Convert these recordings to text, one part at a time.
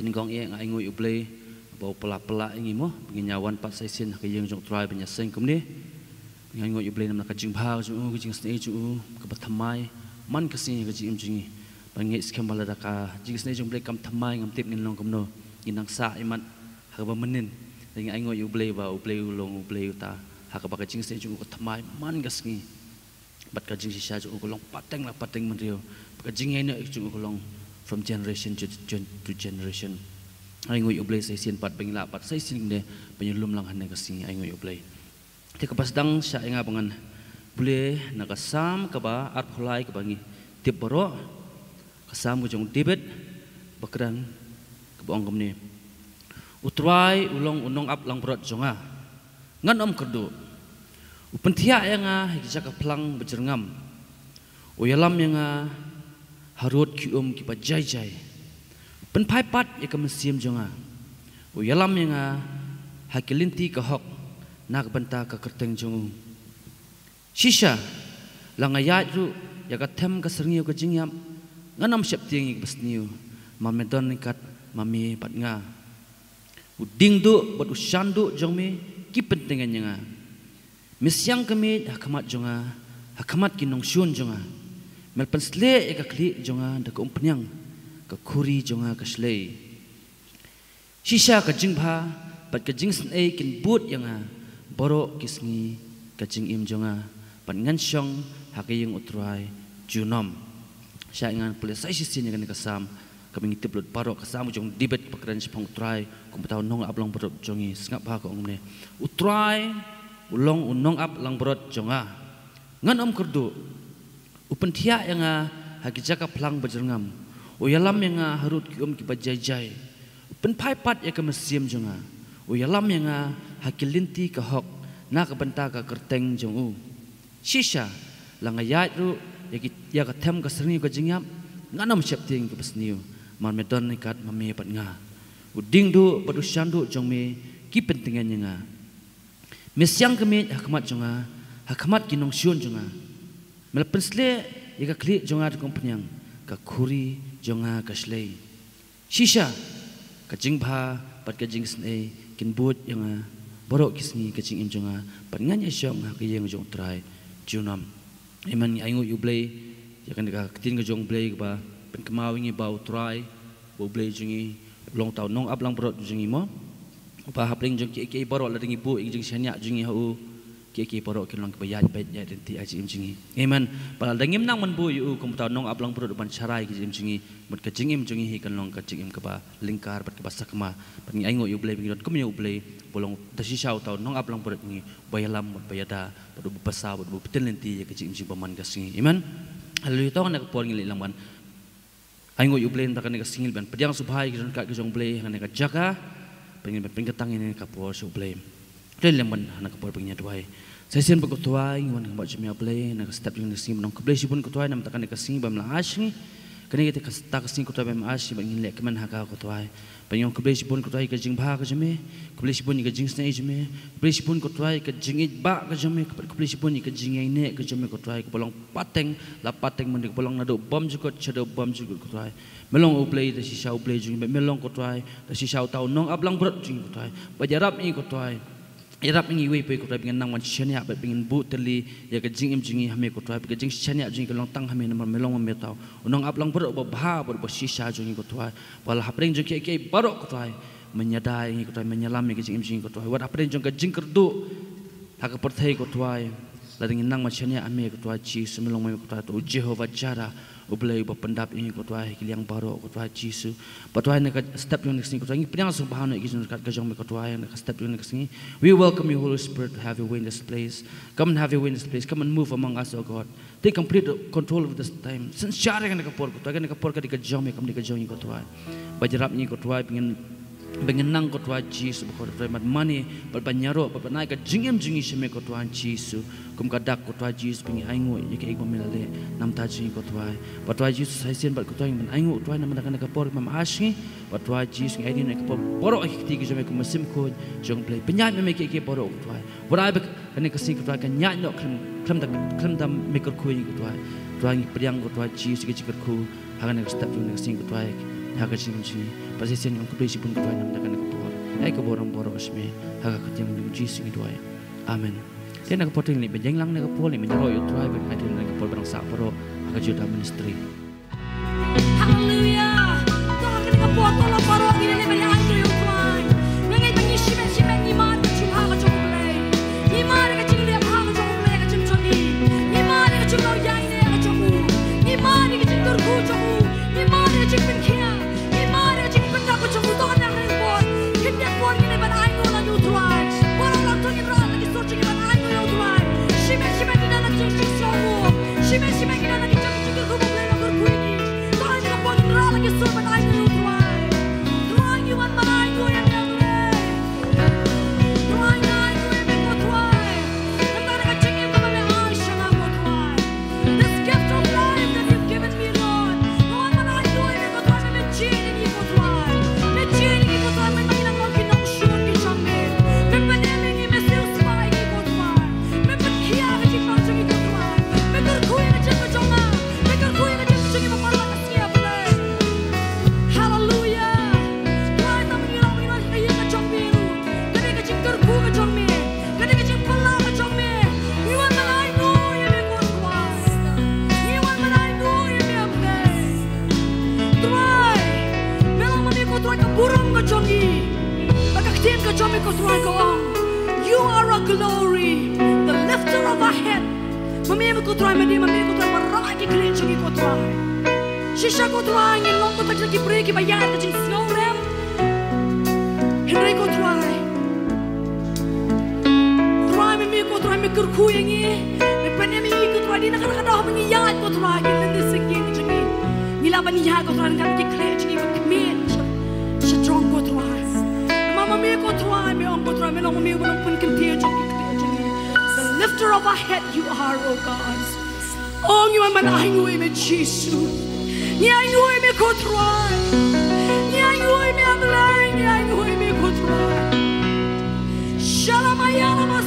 tin gong ye ngai ngui uble bau pela pela ngi mo ngi nyawan pat sai sin ke yeng jong trai banya sing kum ni ngai ngui uble nam ka jing ba ju ngi jing sne thamai man ka kacung ka jing jing ba ngi skem bala da ka jing sne jong ble kam thamai ngam tip ngin kum no ngi sa i man ha menin ngi ngai ngui uble ba uble u long uble u ta ha ka ba ka jing jong ka thamai man ka bat kacung jing si sha ju pateng lah pateng man rio ka jing ngai no from generation to, gen, to generation. Ayo ngoy ublay sa isin pat pangila pat sa isin ne penyulum lang hanay kasi ayo ngoy ublay. Ti kapasdang sa inga pangan bule nakasam ka ba at hulay ka bangi ti boro kasam ko jong tibet bakran ka buong kamne. Utrai ulong unong ap lang brot jonga ah. ngan om kerdu. Upentia yang a ah, hikisak kaplang bejerngam. Uyalam yang a ah, harut ki um ki bajai jai pen phai pat e kam siem jonga u yalam yanga hakilin ka hok nak banta ka karteng jong shisha langa ya ju ya ka them ka sringi ka jing nganam shap ting ik bas niu mamme don mami pat nga u ding du bat u shan du jong me ki penteng yanga misyang kami hakamat ya jonga hakamat ya ki shun jonga melpensle ega kli jonga da ko umpnyang ka khuri jonga ka slei shisha ka jingpha pat ka jingsen ei kin but yanga boro kisngi ka jing im jonga pan ngan shong ha ka yung utrai junom sha ngan pulis sai shi sin ngan ka sam ka mingi tiblot paro ka sam jong dibet pakran shi phong trai kum taw nong ablong boro jongi sngap ba ko ngne utrai ulong unong ablong lang jonga ngan om kerdu Upan tia yang ah, hagi jaga pelang berjengam. Uyalam yang ah, harut kium kipa jajai. Upan pai pat yang ke mesiam junga. Ah. Uyalam yang hagi linti ke hok. Na ke benta ke kerteng jungu. Sisa langa yait ru. Yagi ya ke tem ke seringi ke jengam. Nga siap ting ke pesniu. Man medon nikat mami pat nga. Uding du padu syandu jung mi. Ki pentingan nga. Mesiang kemit hakamat junga. Hakamat ginong siun junga. Melpensle ika kli jonga de kompnyang ka khuri jonga ka slei. Shisha ka jingbha pat ka sne kin buat yang boro kisni kajing in jonga pat nganya syong ka yang jong trai junam. Iman ya ingu yublei ya kan ka tin ka jong blei ba pen kemau ingi bau trai bo blei jingi long tau nong ablang boro jongi mo. Upa hapling jong ki ki boro la ringi bu ing jing sanya hau kiki porok kilang kebayan bet ya denti aji imjingi iman pala dengim nang men buyu kum ta nong ablang porok ban charai ki imjingi mut ke jingim jingi hi kan long ke jingim ke ba lingkar bet ke basa kema ban ngi aingo yublei bingi kum yu blei bolong tasi sha uta nong ablang porok ngi bayalam mut bayada padu basa bet bu petel denti ya ke jingim baman ke singi iman halu yu nak por ngi lilang ban aingo yublei ndak ne ke singil ban pedang subhai ki jong ka ki jong blei ngane ke jaka pengin pengetang ini kapuor sublei. blei เรื่องเล่นบนนักปอบปิงยาด้วยเซซินปกตัวไอ้วันก็บอกจะมีอะไรนักสเต็ปยังนักซิมน้องก็เลยชิบุนก็ตัวไอ้นำตะกันก็ซิมบัมลาชิงกันยังจะตักซิมก็ตัวไอ้มาชิบังยินเล็กมันหักก็ตัวไอ้ปัญญ์ก็เลยชิบุนก็ตัวไอ้ก็จิงบ้าก็จะมีก็เลยชิบุนก็จิงสเนย์จะมีก็เลยชิบุนก็ตัวไอ้ก็จิงอิดบ้าก็จะมีก็เลยชิบุนก็จิงยินเล็กก็จะมีก็ตัวไอ้ก็บอลงปัตเตงลับปัตเตงมันก็บอลงนัดอุบัมจุกก็ชะดอบัมจุกก็ตัวไอ้เมลองอุปเลยแต่ชิชาอุปเลยจุงเมลองก็ตัวไอ้แต่ชิชาอุตาวน้องอับลังบรัดจุงก็ตัวไอ้ไปจะรับอีก็ตัวไอ้ irap ingi wei pe kutai pingin nang wan chenya pe pingin bu terli ya ke jing im jingi hame kutai pingin jing chenya jingi ke long tang hame nomor melong me tau unong ap long bro ba ba ba si sha jingi kutai pala hapring jingi ke barok kutai menyadai ingi kutai menyelam ke jing im jingi kutai wat hapring jingi ke jing kerdu tak pertai kutai la ingin nang wan chenya ame kutai chi semelong me kutai tu jehovah jarah ublay ba pendap ini kutwa kiliang baro kutwa jisu patwa na ka step yon ksing kutwa ini. pinang subhanu ki jun kat gajong me kutwa na ka step yon ksing we welcome you holy spirit to have you in this place come and have you in this place come and move among us oh god take complete control of this time since sharing na ka por kutwa na ka por ka dikajong me kam dikajong ni kutwa bajrap ni kutwa pingin Bengenang ko Tuhan Jesus bukan terimat mani Berbanyaro Berbanyaro Berbanyaro Jingim jingi Semi ko Tuhan Jesus Kum kadak ko Tuhan Jesus Bingi aingu jika ikum milale Nam ta jingi ko Tuhan Bat Tuhan Jesus Hai sien bat ko Tuhan Aingu Tuhan Nam takan naka por Mam asing Bat Tuhan Jesus Ngai dinu naka por Poro ikik tiki Semi ko masim ko Jong play Penyak me meke ike poro ko Tuhan Warai bek Kani kesing ko Tuhan Kanyak no krim Krim tak Krim tam mikir kuih ko Tuhan Tuhan ngi periang ko Tuhan Jesus Ike cikir ku Hakan step Tuhan naka sing ko Tuhan 하가 지는 주니 바세센 영급의 분 그와 남다가는 그 보라 나의 그 보람 보라 것이며 하가 그때 물린 주이승이 도와요 아멘 Tena ka poteng ni bejeng lang na ka pol ni menyero yo try ben hai tena ka pol barang sa pro aka ministry Hallelujah Tuhan ka ka pol tolong paro ini ni because I go on. You are a glory, the lifter of our head. Mamema kotrai, mamema kotrai, maragi klinchigi kotrai. Shisha kotrai, in mongo tajaki breki bayad, jin snow rem. Henry kotrai. Trai mimi kotrai, mi kurkuyangi. Mi panemi kotrai, di nakakadaho mangi yad kotrai, gilin disingin jingi. Nilaban yad kotrai, nakakadaho mangi klinchigi coming on me The lifter of our head you are, oh God. Oh, you are my language, Jesus. Yeah, you are my control. Yeah, you are my blurring. Yeah, you are my control. Shalom, I am a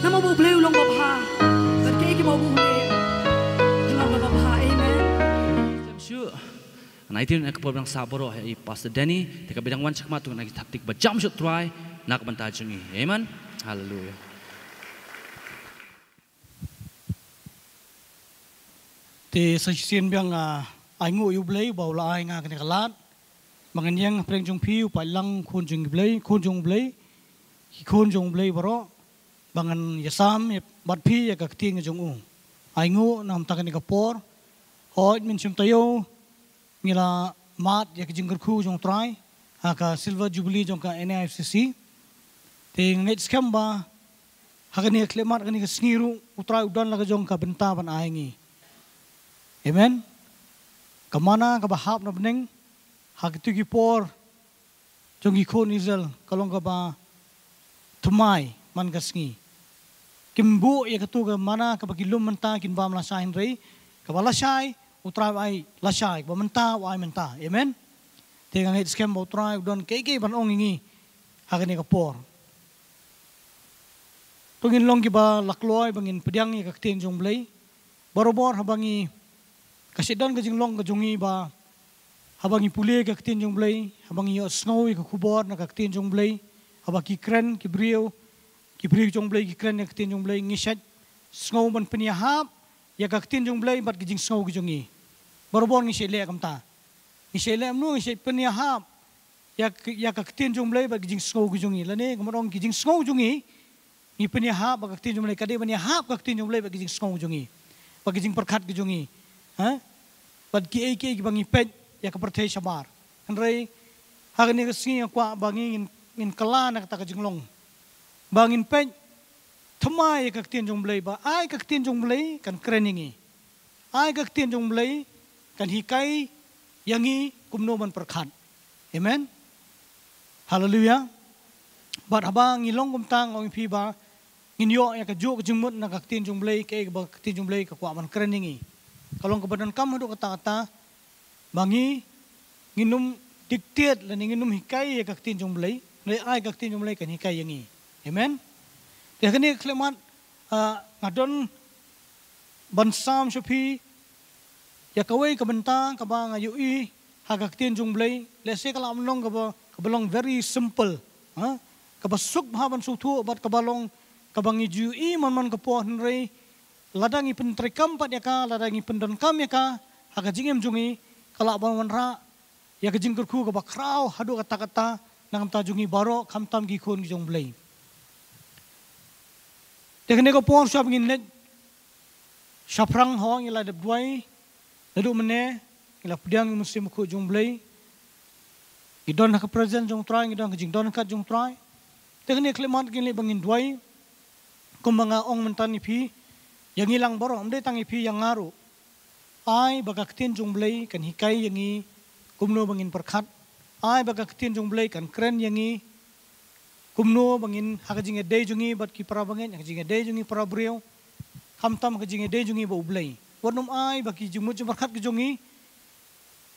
Nama mau beli ulang bapa, ha. dan kau ikut mau beli ulang bapa, amen. I'm sure. Nah itu yang aku bilang sabar oh, eh, i eh, Pastor Danny, tika bilang wan cakmat tu nanti taktik berjam shoot try nak bantajungi, amen. Hallelujah. Di sesiin biang ah, aku ubi beli bau la aing agni kelat. Mengenyang pering jung piu, palang kunjung beli, kunjung beli, kunjung beli berok. บางันยาซ้ำบัดพี่ยากทิ้งจงอูไองูนำตากันกับปอร์หอยมินชิมตโยมีลามาดยากจิงกระคูจงตรายฮักกับซิลเวอร์จูบลีจงกับเอเนไอซีซีทีงเอ็ดสแคมบาฮักกันี่เคลมาร์กันี่กับสิงรูอุตรายอุดันละกจงกับเบนตาบันไองีเอเมนกับมานากับฮับนับหนึ่งฮักทุกีปอร์จงกีโคนิเซลกลงกับบาทุไมมันก็สิ่ง kim ya katu ke mana ke bagi lum menta kin bam la sain rei ka bala sai utra ai la sai ba menta wa menta amen te ga skem bo try don ke ke ban ong ngi ha ga ni ka por pengin long ki ba lakloi bangin pedyang ya ka ten jong blei borobor ha bangi ka si don jing long ga jong ba ha bangi pule ka ten jong blei ha bangi yo ya snow ka ya khubor na ka ten jong blei ha ba ki kren ki brio ki bri jong blai ki kran ek tin jong blai ngi shat sngo mon pni ha ya ka jong blai bat ki jing sngo jongi bor bor ngi shele kam ta ngi shele mnu ngi shat pni ha ya ya ka tin jong blai bat ki jing sngo ki jongi la ne kam rong ki jing sngo jongi ngi pni ha ba ka tin jong blai ka de pni ha jong blai bat ki jing sngo jongi ba ki jing par jongi bat ki ek ek bangi pet ya ka par the shabar kan rei ha ni ngi sngi bangi in in kala na ka บางอินเป็ทำไมกักเตียนจงเลยบ่ไอกักเตียนจงเลยกันเครนิงีไอกักเตียนจงเลยกันฮีไกยังงี้กุมโนมันประคันเอเมนฮาเลลูยาบัดฮบางีลงกุมตังองพีบางินโยอยากจูกจุงมุดนักเตียนจงเลยเกบักเตียนจงเลยกักว่ามันเครนิงีกลองกบดันคำหุดกตาตาบางีงินุมดิกเตียดและนิงินุมฮีไกยกักเตียนจงเลยในไอกักเตียนจงเลยกันฮีไกยังงี Amen. Thế cái này khi mà ngặt đơn bản sam cho phi, giờ cái way cái bản ta cái ba ngay yêu y, very simple, ha, cái ba suk ba bản suk thu, bắt cái ba long cái ba ngay yêu y man man cái poan rey, ladang i ya ka, ladangi i kam ya ka, hạ cái jingem jungi, cái lạp wanra, ya cái jingker khu cái hadu kata kata, cái nang ta jungi baro, kham tam gikon jung lấy. Dia kena kau puang suap ngin net. Syafrang hawa ngilah dap duai. lalu mana Ngilah pedang yang muslim kut jung Idon nak present jung terai. Idon haka jing don kat jung terai. Dia kena kelemat ngin lep bangin duai. Kumbanga orang mentani pi, Yang ilang baru. Amde tangi pi yang ngaru. Ai baga ketin jung Kan hikai yang i. Kumno bangin perkhat, Ai baga ketin jung Kan keren yang i kumno bangin hakajinge day jungi bat ki prabange hakajinge day jungi prabriu hamtam hakajinge day jungi bo ublai warnum ai baki jumu jumar khat ki jungi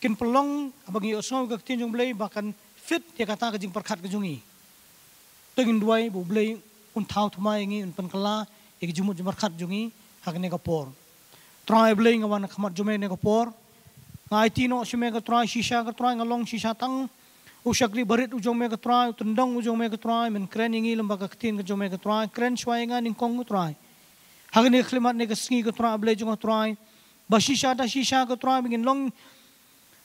kin pelong bangi osong ga tin jung blai bahkan fit ya kata hakajing perkhat ki jungi tengin duai bo ublai un thau thuma ingi un pen kala ek jumu jumar khat jungi hakne ka por trai blai ngawan khamat jume ne ka por ngai tino shime ka trai shisha ka trai ngalong shisha tang ushakri barit ujong me katrai tendong ujong me katrai men kren ingi lamba ka ktin ujong me katrai kren shwainga ning kong katrai hagni khlimat ne ka singi katrai ble jong katrai bashisha da shisha katrai ngin long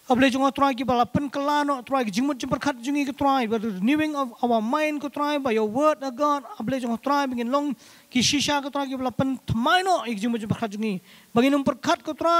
अबले जोंगा त्रा कि बला पन कला नो त्रा कि जिमो जिम परखत जुंगी कि त्रा but renewing of our mind को त्रा by your word a God अबले जोंगा त्रा बिगिन लॉन्ग कि शीशा को त्रा कि बला पन थमाई नो इ जिमो जिम परखत जुंगी बगिन उम परखत को त्रा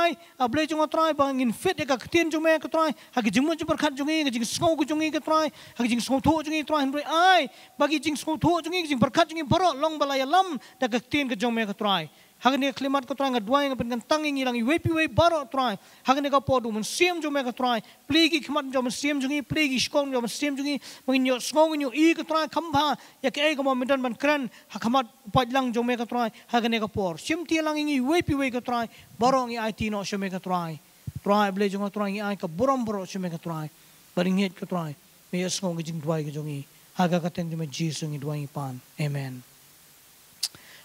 अबले जोंगा त्रा बगिन फिट एक कतिन जुमे को त्रा हा कि जिमो जिम परखत जुंगी कि जिंग स्नो को जुंगी कि त्रा हा कि जिंग स्नो थो जुंगी त्रा हम आई बगि जिंग स्नो थो जुंगी जिंग परखत जुंगी बरो लॉन्ग बला यलम द कतिन के जोंमे को त्रा hag ni klimat ko trang dwa yang pen kentang yang hilang wep wep baro trang hag ni ka podu men siem jo me ka trang plegi khmat jo men siem jungi plegi skom jo men siem jungi mengin yo smong yo i ka trang khamba yak ei ka momentan ban kran hag khmat paj lang jo me ka trang hag ni siem ti lang yang wep wep ka trang baro ngi it no sho me ka trang trang ble jo ka trang i ka buram boro sho me ka trang paring het ka trang me yo smong gi jing dwa ka jungi hag ka ten jo me jesus ngi dwa pan amen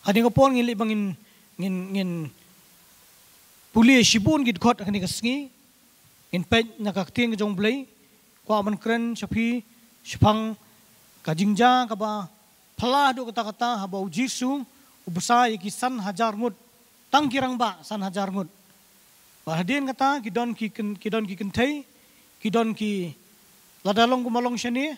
hag ni ka por ngi le ngin ngin puli shibun git khot khani ka in pe na ka ting jong blai kwa man kren shapi shapang ka jingja ka ba phala do ka takata ha ba ujisu ubsa yaki san hajar mut tang kirang ba san hajar mut ba kata ki don ki kin ki don ki kin thai ki don ki ladalong ku malong shani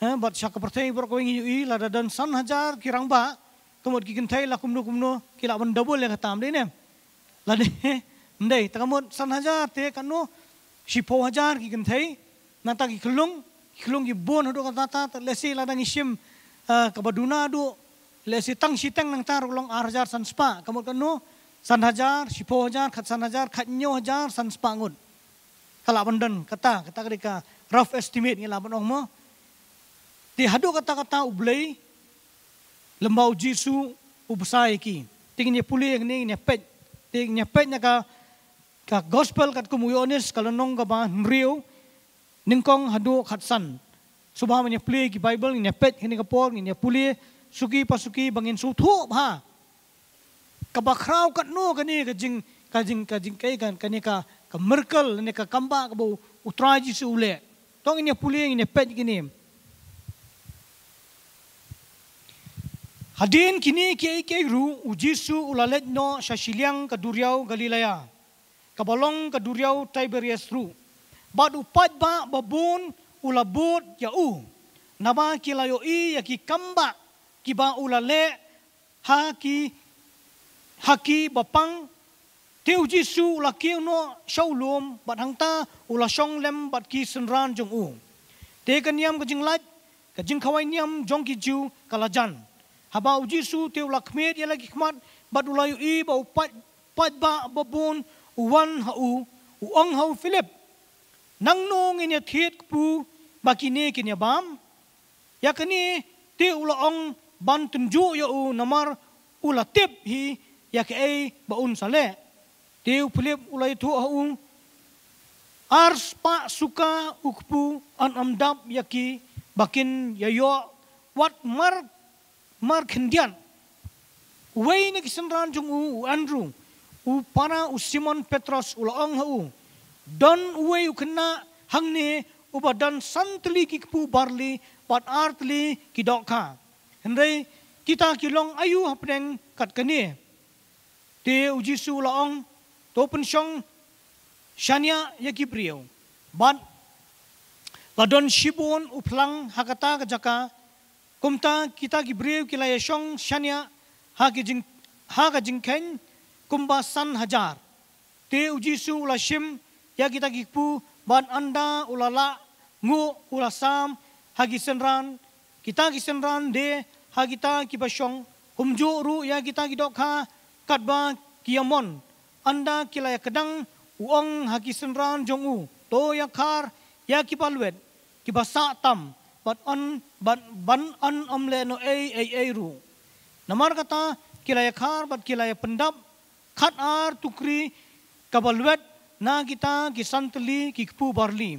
ha bat shak pertai bor ko ngi i ladadon san hajar kirang ba ตมดกินไทยละคุมนุคุมนุกิลาบันดับเบิลเลยก็ตามได้เนี่ยละเดี๋ยนี่ตะกมดสันฮจารเทกันนุชิพหัจารกินไทยนาตากิคลุงคลุงกิบุนฮดูกันตาตาเลสีละดังอิชิมกับดูนาดูเลสีตั้งชิตังนังตารุลงอาร์จารสันสปะกมดกันนุสันฮจารชิพหัจารขัดสันฮจารขัดโยฮจารสันสปะงุนกลาบันดันกตาคตากริกา rough estimate ngilaban ong mo. Di hadu kata-kata ublay, Lembau jisu ubsai ki ting ni puli ni ni pet ting ni pet ka ka gospel kat ku muyonis nong ka ba mriu ningkong hadu khatsan subha ni puli ki bible ni pet ni ka por ni ni puli suki pasuki bangin su thu ha ka ba khraw kat no ka ni ka jing ka jing ka jing kai kan ka ni ka ka merkel ni ka kamba ka bo utraji su ule tong ni puli ni pet ki ni Hadin kini ki ai ke ru u Jisu ulalet no shashiliang ka duriau Galilea. Kabalong ka duriau Tiberias ru. Bat upat ba babun ulabut ya u. Nama ki layo ya ki kamba ki ba ulale ha ki bapang te u Jisu ulaki no shaulom bad hangta ula shong lem bat ki senran jong u. Te kaniam kajing jinglat kajing kawai niam jong kiju kalajan. Habau Jisu teu lakmet ya lagi khmat badulayu i ba upat pat ba babun wan hau u ang hau Philip nang nong ini thiet pu bakine kin ya bam yakni te ula ang ban tunju ya u namar ula tip hi yak ei ba un sale teu Philip ulai thu hau ars pa suka ukpu an amdap yaki bakin yayo wat mark mar khindian wei ne kisan ran jung u andru u para u simon petros u ong ha u don wei u khna hang ne u ba dan santli ki pu barli pat artli ki dok kha hendre kita ki long ayu hapren kat kene te u jisu la ong to pen song shania yaki priyo ban ladon shibon u phlang hakata ka jaka kumta kita ki brew ki la yeshong shanya ha ki jing ha ga jing ken kumba san hajar te uji su la shim ya kita ki pu ban anda ulala ngu ulasam ha ki senran kita ki senran de ha kita ki bashong humju ru ya kita ha, ki dokha ya katba kiamon anda kila ya kedang uong ha ki senran jong u to ya kar ya ki palwet ki basa tam but on ban ban an amle no ai ai ai ru namar kata kilaya khar bat kilaya pendap khat ar tukri kabalwet na kita ki santli ki pu barli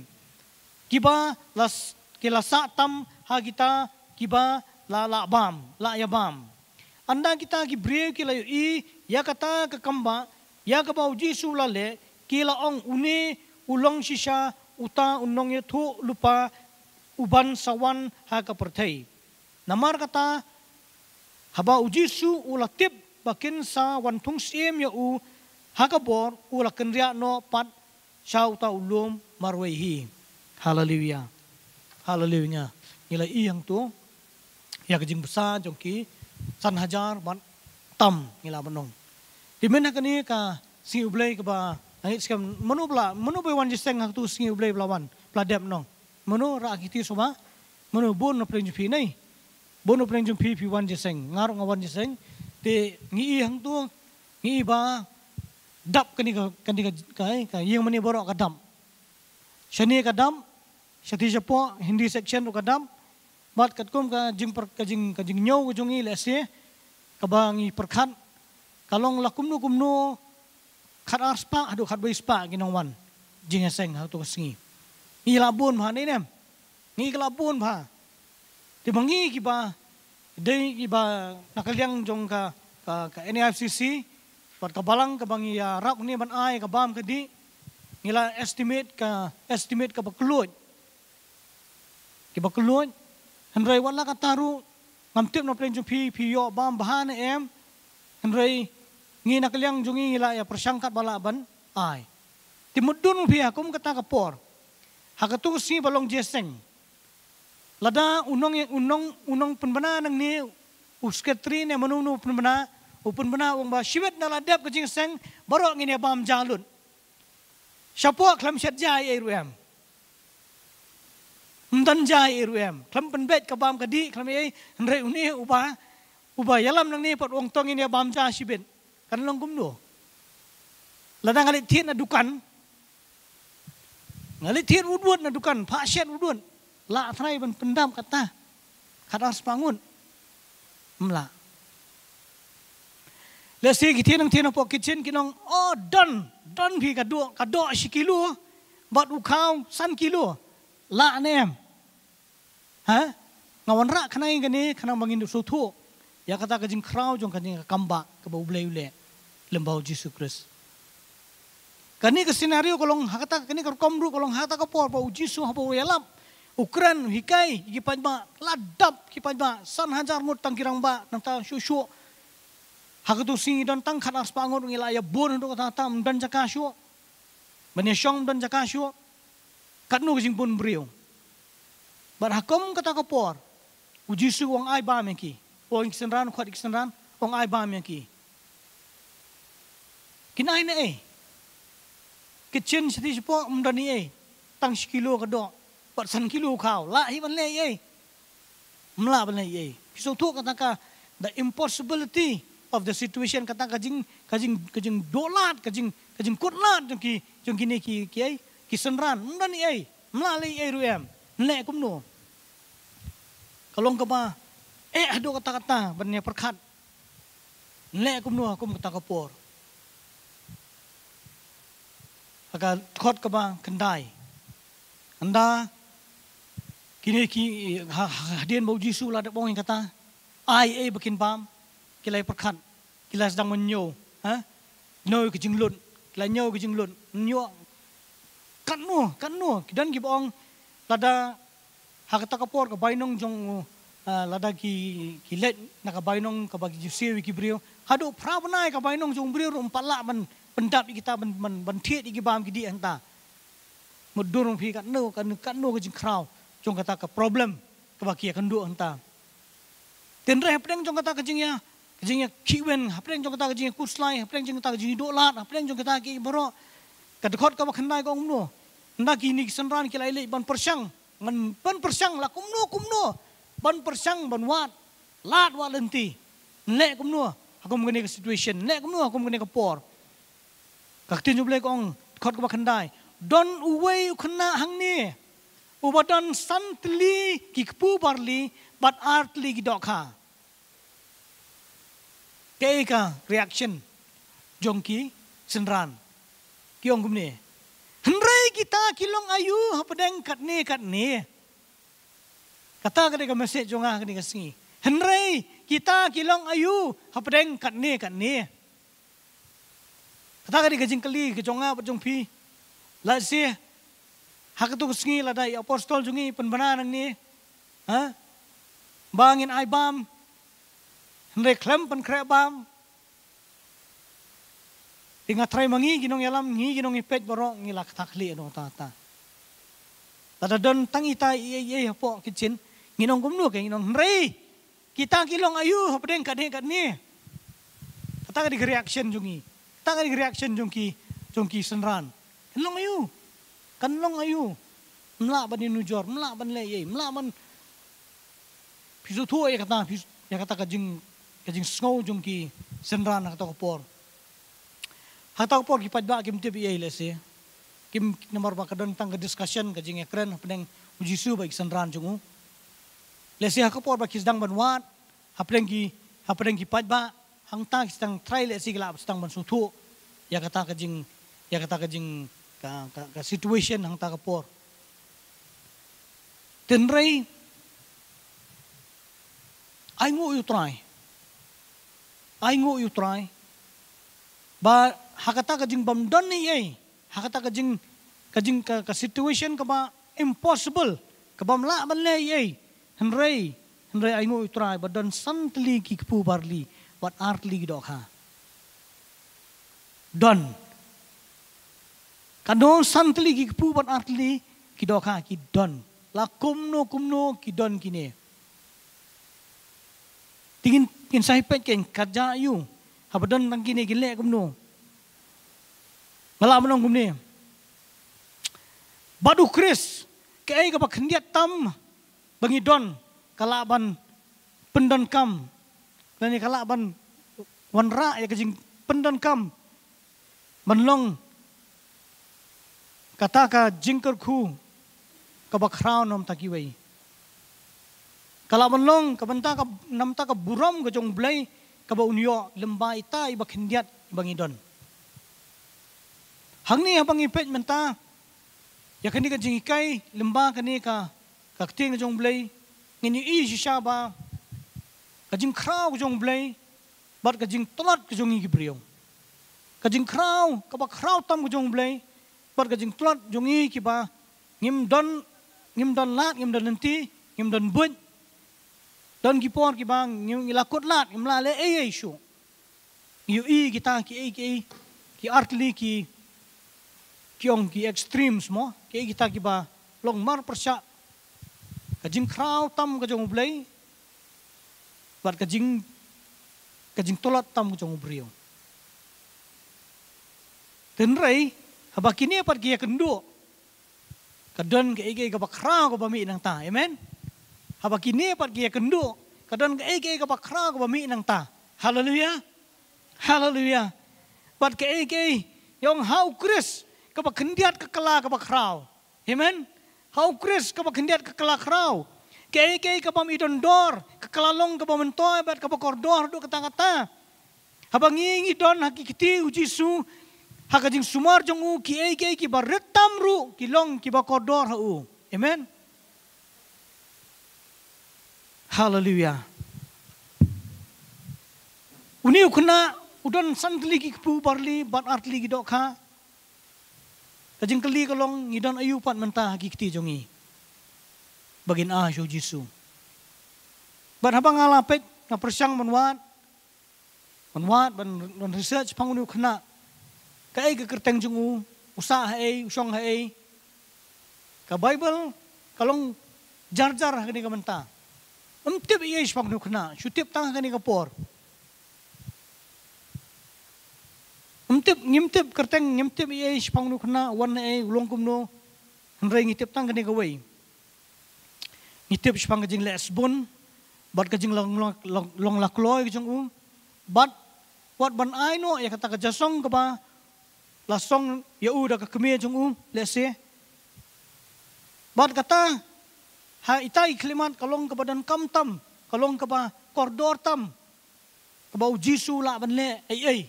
kiba las kila satam ha kita kiba la la bam la ya bam anda kita ki brew kila i ya kata ka kamba ya ka bau jisu la kila ong uni ulong sisha, uta unong ye ya thu lupa uban sawan ha ka perthai namar kata haba uji su ulatip bakin sa wan thung siem ya u ha ka bor ulakin ria no pat cha ta ulum marwei hi hallelujah hallelujah nilai i yang tu ya kejing besar jongki san hajar ban tam ngila menung di mana kini ka si ublei ka ba ngit skam menu bla menu be wan jiseng ha tu si ublei blawan pladep nong မနောရာကီတီဆိုမမနောဘုန်ပရင်ဂျီဖီနိဘုန်ပရင်ဂျီဖီဖီဝန်ဂျီဆင်ငါရငဝန်ဂျီဆင်တေငီဟန်တူငီဘာဒပ်ကနိကကနိကကဲကယင်မနီဘောရကဒမ်ရှနီကဒမ်ရှတိဂျပွန်ဟင်ဒီဆက်ရှင်ကဒမ်ဘတ်ကတ်ကုမ်ကဂျင်ပရ်ကဂျင်ကဂျင်ညိုဂျုံငီလက်စီကဘာငီပရခတ်ကလောင်လကုမ်နုကုမ်နုခတ်အာစပါအဒုခတ်ဘိစပါဂင်နဝန်ဂျင်ဆေငါတုကစင်းมีลาบุญผ่านี่เนี่ยงี้ก็ลาบุญผ่าที่บางงี้กี่บาเดี๋ยวกี่บานักเลี้ยงจงกับกับเอเนฟซีซีปัดกับบังกับบางงี้อารับนี่มันอายกับบ้ามกับดีงี้ละ estimate กับ estimate กับกลุ่นกี่บักลุ่นฮันไรวันละกันตารู้งั้นเทียบนับเป็นจุพีพี่ยอบบ้ามบ้านเอ็มฮันไรงี้นักเลี้ยงจงงี้ละอย่าประชังกับบาลาบันอายที่มุดดุนพี่อะคุ้มกับตากระปอร์ hakatung si balong jeseng. Lada unong unong unong penbana nang ni uskatri ni manunu penbana upun bana wong ba shiwet na ladap ke jeseng baro ngin ya bam jalun. Siapa klam syat jai ya iruem. Mdan jai ya iruem. Klam penbet ke bam kadi klam ye ya hendre uni uba uba yalam nang ni pat wong tong ngin ya bam jah shibet. Kan longgum do. Ladang alit tiet na dukan. Dukan. Ngalitir udun nadukan, lah pasien udun. La atrai ben pendam kata. Kata harus bangun. Mela. Lesi kita nang tina po kitchen kita nang oh don don pi kado kado si kilo, bat ukau san kilo, la nem, ha? Ngawan rak kena ini kene kena bangin dulu tu, ya kata kajing kerau jong kajing kamba kebau blay blay, lembau Jesus Kristus. Kani ke senario kalau kata kani ke komru kalau kata ke por bau jisu hapo yalam. Ukran hikai gi panjma ladap gi panjma san hajar mut tangkirang ba nang ta susu. Hakatu sing dan tang kan aspa ngor ngi la ya bon ndo ta ta mdan jaka syu. Bani syong mdan jaka syu. Kanu ke sing pun beriung, Bar kata ke uji Ujisu wang ai ba meki. Wang kisenran khat kisenran wang ai ba meki. Kinai ne eh kitchen sithi sipo mda ni ai eh. tang kilo ka do pat san kilo khao la hi ban le eh. ai mla ban le eh. ai kiso thu ka ka the impossibility of the situation kata ka jing ka jing ka jing dolat ka jing ka jing kutlat jing ki jing ki ni ki ki ai ki sanran mda ni ai mla le ai ru em le kum no kalong ka ba eh do kata kata ban ne perkhat le kum no kum kata ka por aga khot ka ba kandai anda kini ki ha, ha, hadian bau jisu la bong kata ai e bikin pam kilai perkhan kilai sedang menyo ha no ke jinglun la nyo ke jinglun nyo kan no kan no dan gi bong lada hakata kapor ke bainong jong ha, lada ki ki let nak bainong ka bagi jisu wi ki brio hadu prabnai ka bainong jong brio rum palak man pendap kita ban ban ban kita, di gibam gidi anta mudurung phi kan no kan kan no jing kraw jong kata ka problem ka bakia kan do anta ten yang jong kata ka jing ya jing ya kiwen jong kata ka jing apa yang jong kata ka jing do lat hapreng jong kata ki boro ka kau ka khan nai gong no na ki ni sanran ki ban persang ngan ban persang lah kum no kum no ban persang ban wat lat wat lenti le kum aku akum gani ka situation le kum no akum gani ka por กักตินยุบเล็กองขอดกบขันได้ดอนอุเวยขณะหังนี่อุบดอนสันตลีกิกปูบาร์ลีบัดอาร์ตลีกิดอกค่ะเกย์ค่รีแอคชั่นจงกีสินรันกี่องกุมนี่ฮันไรกิตากิลงอายุฮับเดงกัดนี่กัดนี่กัตากันได้กับเมสเซจจงอากันด้กับสิ่ฮันไรกิตากิลงอายุฮับเดงกัดนี่กัดนี่กระจิงกะลีกระจงงาปะจงพีลาซีฮักตุกสงีลาได้อพอสตอลจงีเป็นบรรณานี้ฮะบางินไอบามเรคลมเป็นแครบามติงอัทรายมังีกินงยาลำงีกินงอีเป็ดบรองีลักทักลีอนตาตาแต่เดินตั้งอีตาเอเอฮะปอกิจินงินงกุมนัวกินงเรกิตากิลงอายุฮะประเด็นกันเฮกันนี้ตั้งกันดีเรียกเชนจงี tanga ni reaction jong ki jong ki senran kenlong ayu kenlong kan ayu mla ban ni nujor mla ban le ye mla ban pisu tu ay kata pisu ya kata ka jing ka jing snow jong ki senran na kata kapor. hata kapor ki padba kim tip ye lese, se kim nomor ba kadon tang ka discussion ka jing ekren peneng ujisu ba senran jongu le se ha kopor ba kisdang ban wat apreng ha ki apreng ha ki padba hang ta kita trial si gla stang ban suthu ya kata ka jing ya kata ka jing ka ka situation hang ta ka por ten rei ai ngo you try ai ngo you try ba hakata ka jing bam don ni ei hakata ka jing ka jing ka situation ka ba impossible ka bam la ban le ei ten rei ten ai ngo you try ba don suddenly ki kpu barli buat artly ha? lagi dok Don. Kadang santai lagi kepu buat art lagi ki dok ha ki don. La kumno kumno ki don kini. Tingin kin sai pen ken kerja yu. Apa don tang kini gile kumno. Ngala menong kumni. Badu Kris kai ka pakhniat tam bangi don kalaban pendon kam นั่นนี่ขลับันวันระอยากจริงเป็นดันคำมันลงกตากาจิงกรคูกับคราวนมตะกี้ไว้กลับันลงกับันตากับนำตากับบุรมกับจงเบลยกับอุนยอลมบายตาอีบักหินเดียบังอีดอนหังนี้ฮับังอีเป็ดมันตาอยากนี้กับจิงไกลมบ้ากันนี้กับกับเทียงกับจงเบลยงี้อีชิชาบา kajing krau kajong blay, bar kajing telat kajong ingi kibriong. Kajing kraw, kapa kraw tam kajong blay, bar kajing telat kajong ingi kiba, ngim don, ngim don lat, ngim don nanti, ngim don bun, don kipor kiba, ngim ngilakot lat, ngim lale ee ee shu. Ngiu i kita ki ee ki ee, ki artli ki, kiong ki ekstrims mo, ki kita kiba, long mar persyak, kajing kraw tam kajong blay, wat kajing kajing tolat tamu jong brio ten rei haba kini apa ge kendo? kadon ge ge ge bakra ko bami nang ta amen haba kini apa ge kendo? kadon ge ge ge bakra ko bami nang ta haleluya haleluya wat ge ge yong hau kris ke bakendiat ke kala ke bakrao amen hau kris ke bakendiat ke kala krao kei kei ka pam idon dor ka kalalong ka pamon toy bat ka pokor dor do ketang kata habang ing idon haki kiti u jisu haka jing sumar jong u ki ei kei ki baretam ru ki long ki bakor ha u amen haleluya uni u kuna udon sandli ki pu barli bat artli ki dokha. Kajing ka jing long idon ayu pat mentah haki kiti jong i bagin ah yo Yesus. ban haba ngalapet nak persang manwat manwat ban ban research pangunu kena kai ke kerteng jungu usah hei, usong hei. ka bible kalong jar jar hagni ka menta untip ye pangunu kena sutip tang hagni ka por untip ngimtip kerteng ngimtip ye pangunu kena One hei, ulong kumno hendrai ngitip tang hagni ka wei nitip chipang jing le esbon bat ka long long long la kloi jing u bat wat ban ai no ya kata ka jasong ka ba la song ya u da ka kme jing u le se bat kata ha itai kliman kalong ka badan kam tam kalong ka ba kordor tam ka ba jisu la ban le ai ai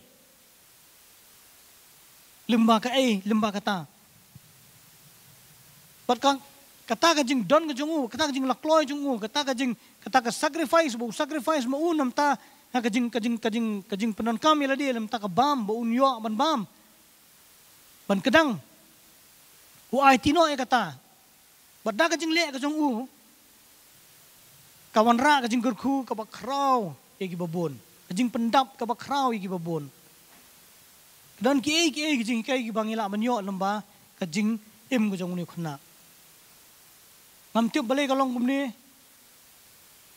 lembaga ai lemba kata bat kang kata ka jing don ka jing u kata ka jing lakloi jing u kata ka jing kata ka sacrifice bu sacrifice ma unam ta na ha, ka jing ka jing ka jing ka jing penon kam ila di lem ta ka bam bu un yo ban bam ban kedang u ai tino e kata bada ka jing le ka jing u kawan ra ka jing gerku ka ba krau e gi babon ka jing pendap ka ba krau e gi babon dan ki e ki e jing kai gi e bangila man yo lemba ka jing em ka jing ni khna Ngam tiup balik kalong kumni.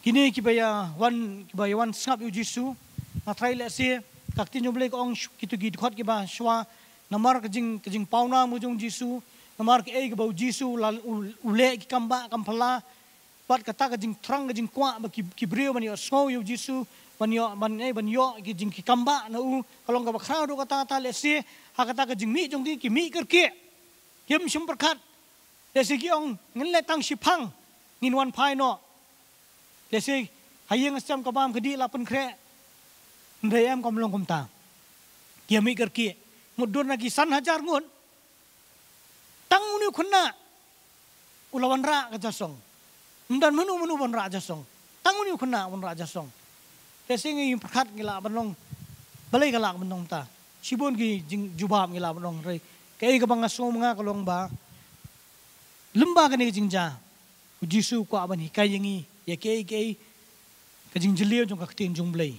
Kini kibaya ah, wan kibaya wan sengap yu jisu. Nga try lek si. Kakti jom balik orang kita gigit dikhot kiba shua, Namar kajing kajing pauna mujung jisu. Namar ke ei kibau jisu. Lal ule ki kampala. Pat kata kajing terang kajing kuat, Baki kibriyo bani osho yu jisu. Bani yo bani ei bani yo kajing ki kamba na u. Kalong kaba kata kata lek si. Ha kata kajing mi jong di ki mi kerkik. Kim shum เวสิกิองงั้นเลตั้งชิพังนินวันพายนอเดวสิหายังจำกบามคดีลาปนแคร์เดียมกำลังุมตาเกี่ยมีกระกี้มดดูนนักกิสันหาจารงวนตั้งุนิขคนน่ะอุลวันระก็จะส่งมันมนุมนุบันระจะส่งตั้งุนิขคนน่ะวันระจะส่ง๋ยวสิเงิี่ประคัดกิลาบันลงบลายกลาปบันลงตาชิบุนกีจุบามกิลาบันลงเลยแกอีกบังกะโนมงก็ลงบา Lumba ka ne jingja Yesus ko aban hikai jingi ya ke ke ka jeliu jili jo ka tin jung blai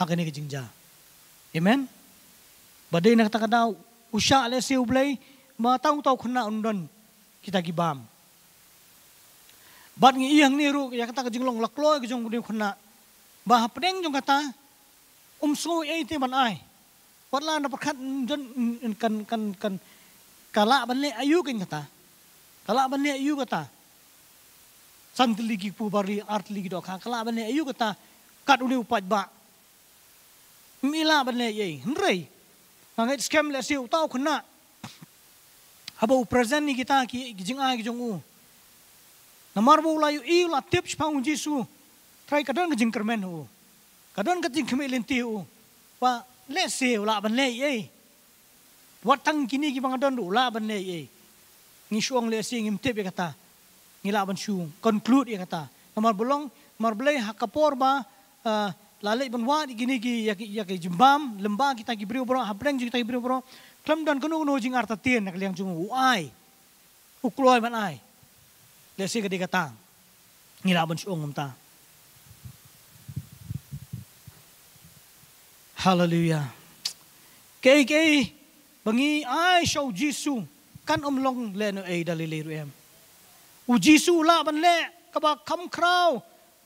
ha, jingja amen Badai nak ta ka usha le se ublai ma taung taung khna undon kita kibam. bam bad ngi yang ne ru ya ka ta ka jinglong laklo ka jong ni Bahap ba ha preng jong ka ta um so e te man ai kan kan kan kala ban ayu kin kata. Kalau abang ne ayu kata sant ligi pu bari art ligi do kha kala ban ayu kata kat uli upat ba mila abang ne ye rei angkat ha, skem le lah siu tau khna habo present ni kita ki jing a ki jong u namar bo la yu i la tip pa un ji su trai ka kermen u ka dan ka kemelin ti u pa le siu la ban ne ye wat tang kini ki bang dan ru la ban ne ngi shuang le sing im tebe kata ngi la eh, ban shuang conclude ya kata mar bolong mar blai hakapor ba lale ban wa gini gi ya ya ke jembam lemba kita gi bro bro hapreng kita gi bro bro klam dan kuno kuno jing arta tien nak liang jung uai ukloi ban ai le sing ke dikata ngi la ban shuang ta Hallelujah. Kei kei bengi ai show Jesus kan omlong le no ai dali le ruem u jisu la ban le ka ba kham krau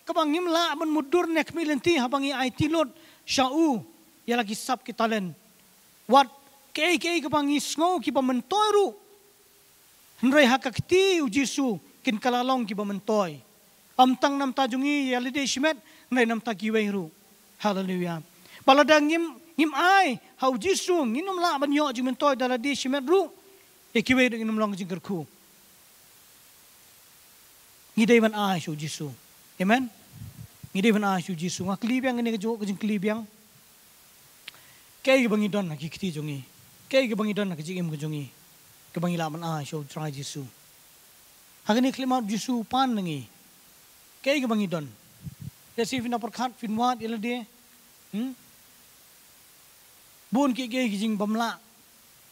ka ba ngim la ban mudur nek mi len ti habang i ai tilot sha u ya lagi sap ki talen wat ke ke ka ba ngi sngo ki ba mentoi ru nrei ha ka kti u jisu kin kalalong ki ba mentoi am tang nam ta jungi ya le de shimet nrei nam ta ki wei ru hallelujah baladang ngim ngim ai hau jisu nginum la ban yo ji mentoi dala de shimet ru 이 기회 이름 놈 랑진 그렇고 이 대반 아 예수 예수 아멘 이 대반 아 예수 예수 막 클리비앙 그네 가지고 그진 클리비앙 깨이 방이 던 나기 키티 종이 깨이 방이 던 나기 지임 그 종이 그 방이 라만 아 예수 트라 예수 하그니 클리마 예수 판 능이 깨이 방이 던 예수 이나 퍼칸 핀와 일레데 음 부은 깨이 기징 범라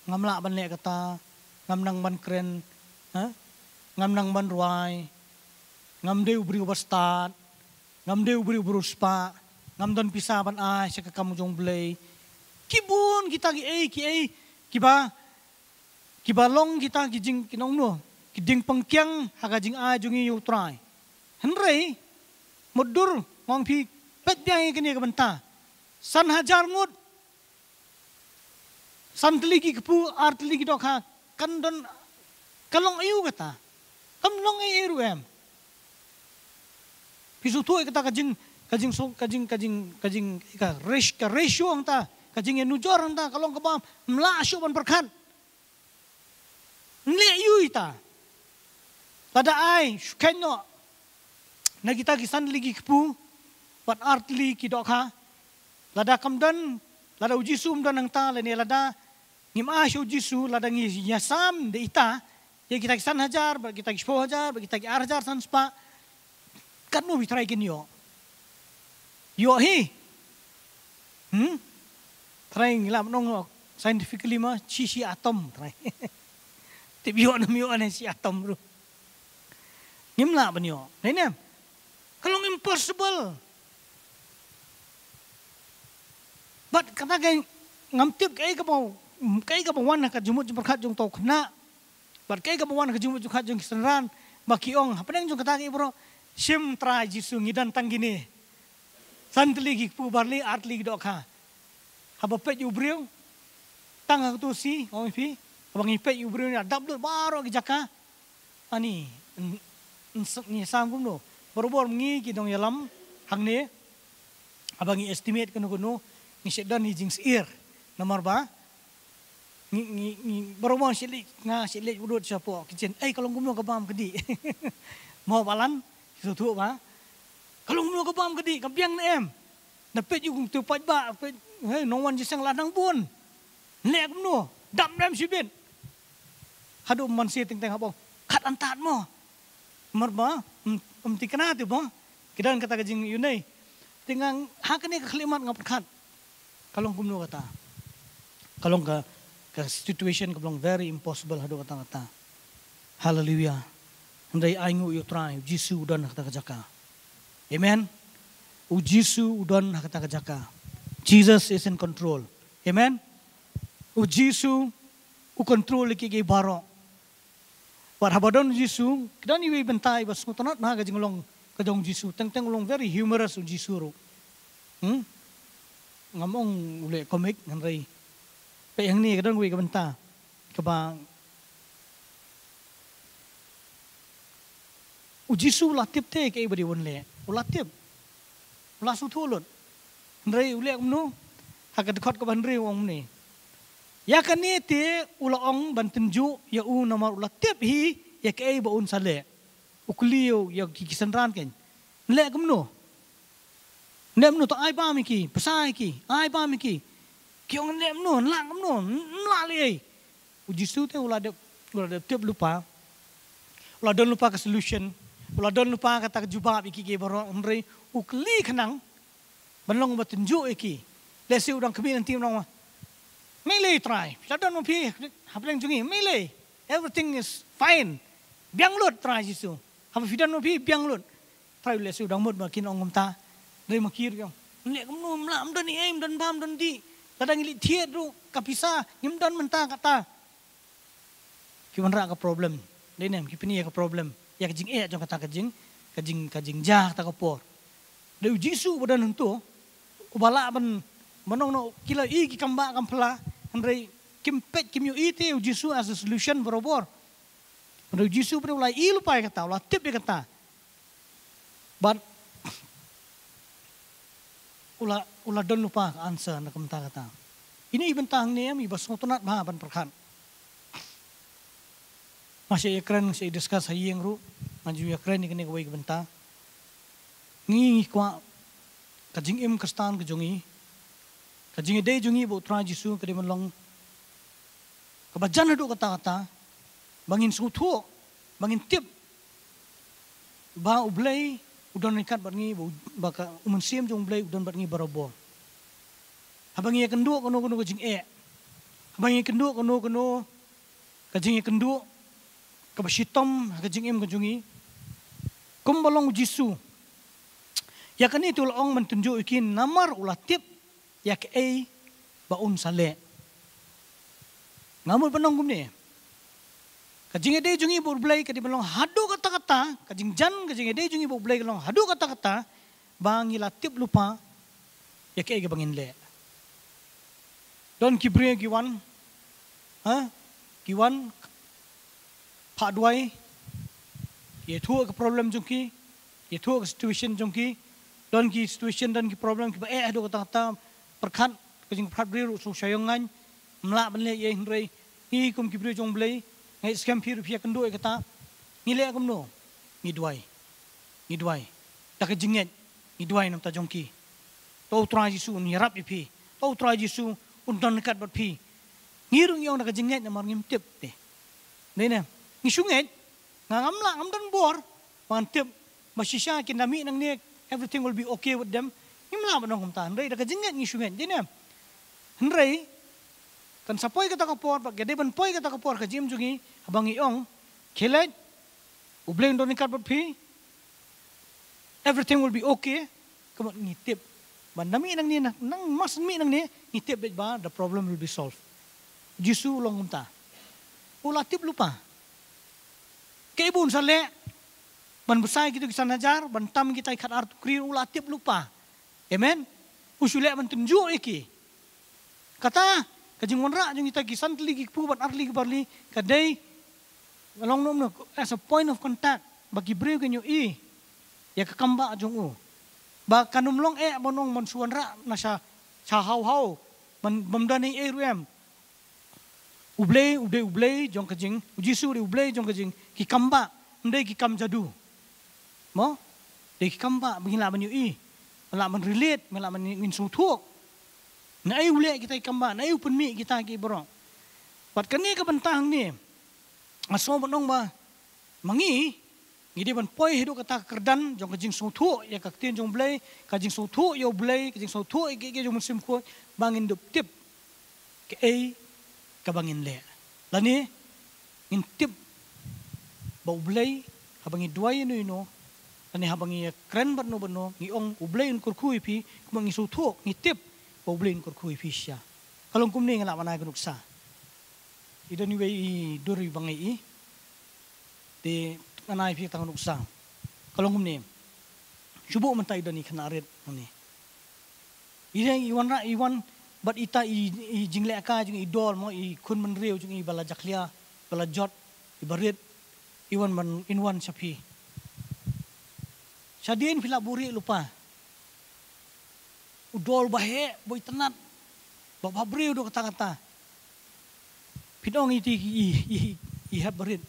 ngamla ban le kata ngam nang man kren ha ngam nang man ruai ngam deu bri ubar start ngam deu bri ubar ngam don pisa ban ai sek kam jong blei kibun kita ki ei ki ei kiba kiba long kita gi jing kinong no ki ding pengkiang haga jing ai jungi yu trai henrei mudur ngong pi pet dia ngi kini kebenta san hajar ngut san teliki kepu art teliki dok hak kandon kalong iyo kata. Kamlong ay iru em. Pisutu ay kata kajing kajing so kajing kajing kajing ka resh ka resyo ang ta kajing enujor ang ta kalong ka ba mla asyo pan perkan. Nle iyo ita. Pada ay shukenyo na kita kisan ligi kpu pat artli kidok ha. Lada kamdan lada uji sum dan ang ta ni lada Ngim ah syau jisu ladangi yasam de ita. Ya kita kisan hajar, kita kispo hajar, kita ki ar hajar san spa. Kan mu bitrai kin yo. Yo hi. Hmm? Trai ngilam nong scientifically ma chi si atom trai. Tip yo nam yo ane si atom ru. Ngim la ban yo. Ne ne. Kalung impossible. But kata gen ngam tip ke eh, ke mau kai ka bawan ka jumut jumur khat jung tok na bar kai ka bawan ka jumut jung khat jung senran maki ong hapeng jung kata ki bro sim tra ji su ngidan tang gini santli gi pu barli artli gi dok ha haba pe ju briu tang ha tu si ong fi ha bang ipe ju briu na ha dab dul baro gi jaka ha. ani ni sam gum do borobor ngi gi dong yalam hang ni, abang estimate kanu kanu ni sedan ni jings ear nomor ba ngi ngi ngi berumur silik nga silik urut siapa kecil eh kalau gumu ke bam kedi mau balan itu tu ba kalau gumu ke bam kedi ke biang em dapat juga tu pat ba hei eh, no one jisang ladang pun lek gumu dam dam sibin hadu man si ting ting apa kat antat mo merba mti kena tu ba kita kata kejing yunai tingang hak ni ke kelimat ngapkan kalau gumu kata kalau enggak ka situation ka bilang very impossible hadu kata kata. Hallelujah. Hendai aingu yu try, Jisu udan kata kajaka. Amen. U Jisu udan kata kajaka. Jesus is in control. Amen. U Jisu u control ke gay baro. But habadon Jisu, kita ni wei bentai bas ngutonat na gajing long kajong Jisu. Teng teng long very humorous u Jisu ro. Hmm? Ngamong ule komik ngendai. Kaya yang ni, kadang gue kebenta. Kebang. Ujisu oh, latip te kaya beri wun le. Ulatip. Oh, Ulasu tulut. Nrei uli akumnu. Hakat kot kebang nrei wong ni. Ya kan ni te ula ong bantenju. Ya u namar ulatip hi. Ya kaya baun sale. Ukulio ya gigisan ran kan. Nrei akumnu. Nrei akumnu tak ai pa miki. Pesai ki. Ai pa miki. Ai pa miki kiong ni mno lang mno mla le uji su te ulah de ulah de tiap lupa ulah don lupa ke solution ulah don lupa kata ke jubah iki ke baro umre ukli kenang menong betunju iki le si urang kemi nanti urang mah mele try la don mpi hapeng jungi mele everything is fine biang lut try jisu Apa fidan mpi biang lut try le si urang mut makin ongom ta re makir kem ne kemnu mla mdo ni aim dan pam dan di kadang ngilit tiet ru kapisa ngim don menta kata kiman ra ka problem denem kipini ya ka problem ya ka jing e eh, jong kata ka jing ka jing ka jing ja ta ka por de jisu badan hantu ubala ban manong no kila i ki kamba kam pla andre kimpet kim yu ite u jisu as a solution borobor de jisu pre ulai i lupa kata ulai tip kata but ula ula don lupa answer anda komentar kata. Ini ibentang ni yang ibas ngutunat bah bahapan perkhan. Masih ya masih diskus hari yang ru maju ya Ni ini kau ibu bentang. Ngi ngi kajing im kristan kajungi kajing day jungi bu tuan jisu kau dimelong. Kebajikan hidup kata kata bangin sutu bangin tip bah ublei udon ni kat bangi baka umun sim jong blai udon bangi barobo abang ye kendu kono kono kucing e abang ye kendu kono kono kucing ye kendu ke besitom kucing em kunjungi kumbalong jisu ya kan itu lah ong mentunjuk ikin namar ulatip ya ke ba un sale ngamul penong kum ni Kajing ide jungi burblay kadi belong hadu kata kata, kajing jan kajing ide jungi burblay belong hadu kata kata, bangi latip lupa, ya kaya ke bangin le. Don kibriya kiwan, ha? kiwan, padwai, ya tua ke problem jungki, ya tua ke situation jungki, don ki situation dan ki problem kiba eh hadu kata kata, perkhan kajing padri rusuk sayangan, melak benle ya hindrei, ni kum kibriya jung blay, ngai skam phi rupia kan doi kata ni le agum no ni duai ni duai ta ka jinget ni duai nam ta jongki to utra jisu ni rap phi to utra jisu undan kat bat phi ni rung yong na ka jinget na marngim tip te ne ne ni sunget nga ngam la am dan bor pan tip ma shisha ki na mi nang ne everything will be okay with them ni mla ba nong kum tan rei da ka jinget ni sunget de ne hen kan sapoy kita ka por pa gede ban poy kita ka por ka jim jugi abang iong khelet ubleng do nikar pa everything will be okay kamot ni tip ban nami nang ni na nang mas mi nang ni ni tip ba the problem will be solved jisu long unta ula tip lupa kebun sale ban besai kita kisah najar ban tam kita ikat artu kri ula tip lupa amen usule ban tunjuk iki kata kajing wanra jung kita kisan santli ki pu bat arli barli kadai along nom as a point of contact bagi brew kenyo i ya ka kamba jung u ba kanum long e bonong mon suan ra na sha cha hau hau man bamdani e ruem uble ude uble jong kajing jisu ri uble jong kajing ki kamba mde ki kam jadu mo de ki kamba bingla ban yu i la man relate mela man min su thuk Na ay uli kita ikamba, na ay upunmi kita berong. Pat kani ka bantang ni, aso mo nung ma, mangi, ngidi ban poi hidu kata kerdan, jong kajing sutu, ya kaktin jong blay, kajing sutu, ya blay, kajing sutu, ikiki jong musim ko, bangin dup tip, ke ay, kabangin le. Lani, ngin tip, bau blay, habangi duwaya lah nu ino, lani habangi kren bano bano, ngiong ublay yung pi kumang isutu, ngitip, problem kor kui fisia ya. kalung kum ning la mana ke nuksa ida ni wei duri bangi i te anai fi tang nuksa kalung kum ning subu menta ida ni kena red ni ida i wan ra i wan bat ita i i jingle jing idol mo i kun menrio jing i bala jaklia bala jot i barit i wan man sapi Sadien filaburi lupa udol bahaya, boy tenat bab habri udah kata kata pinong itu i i i habrin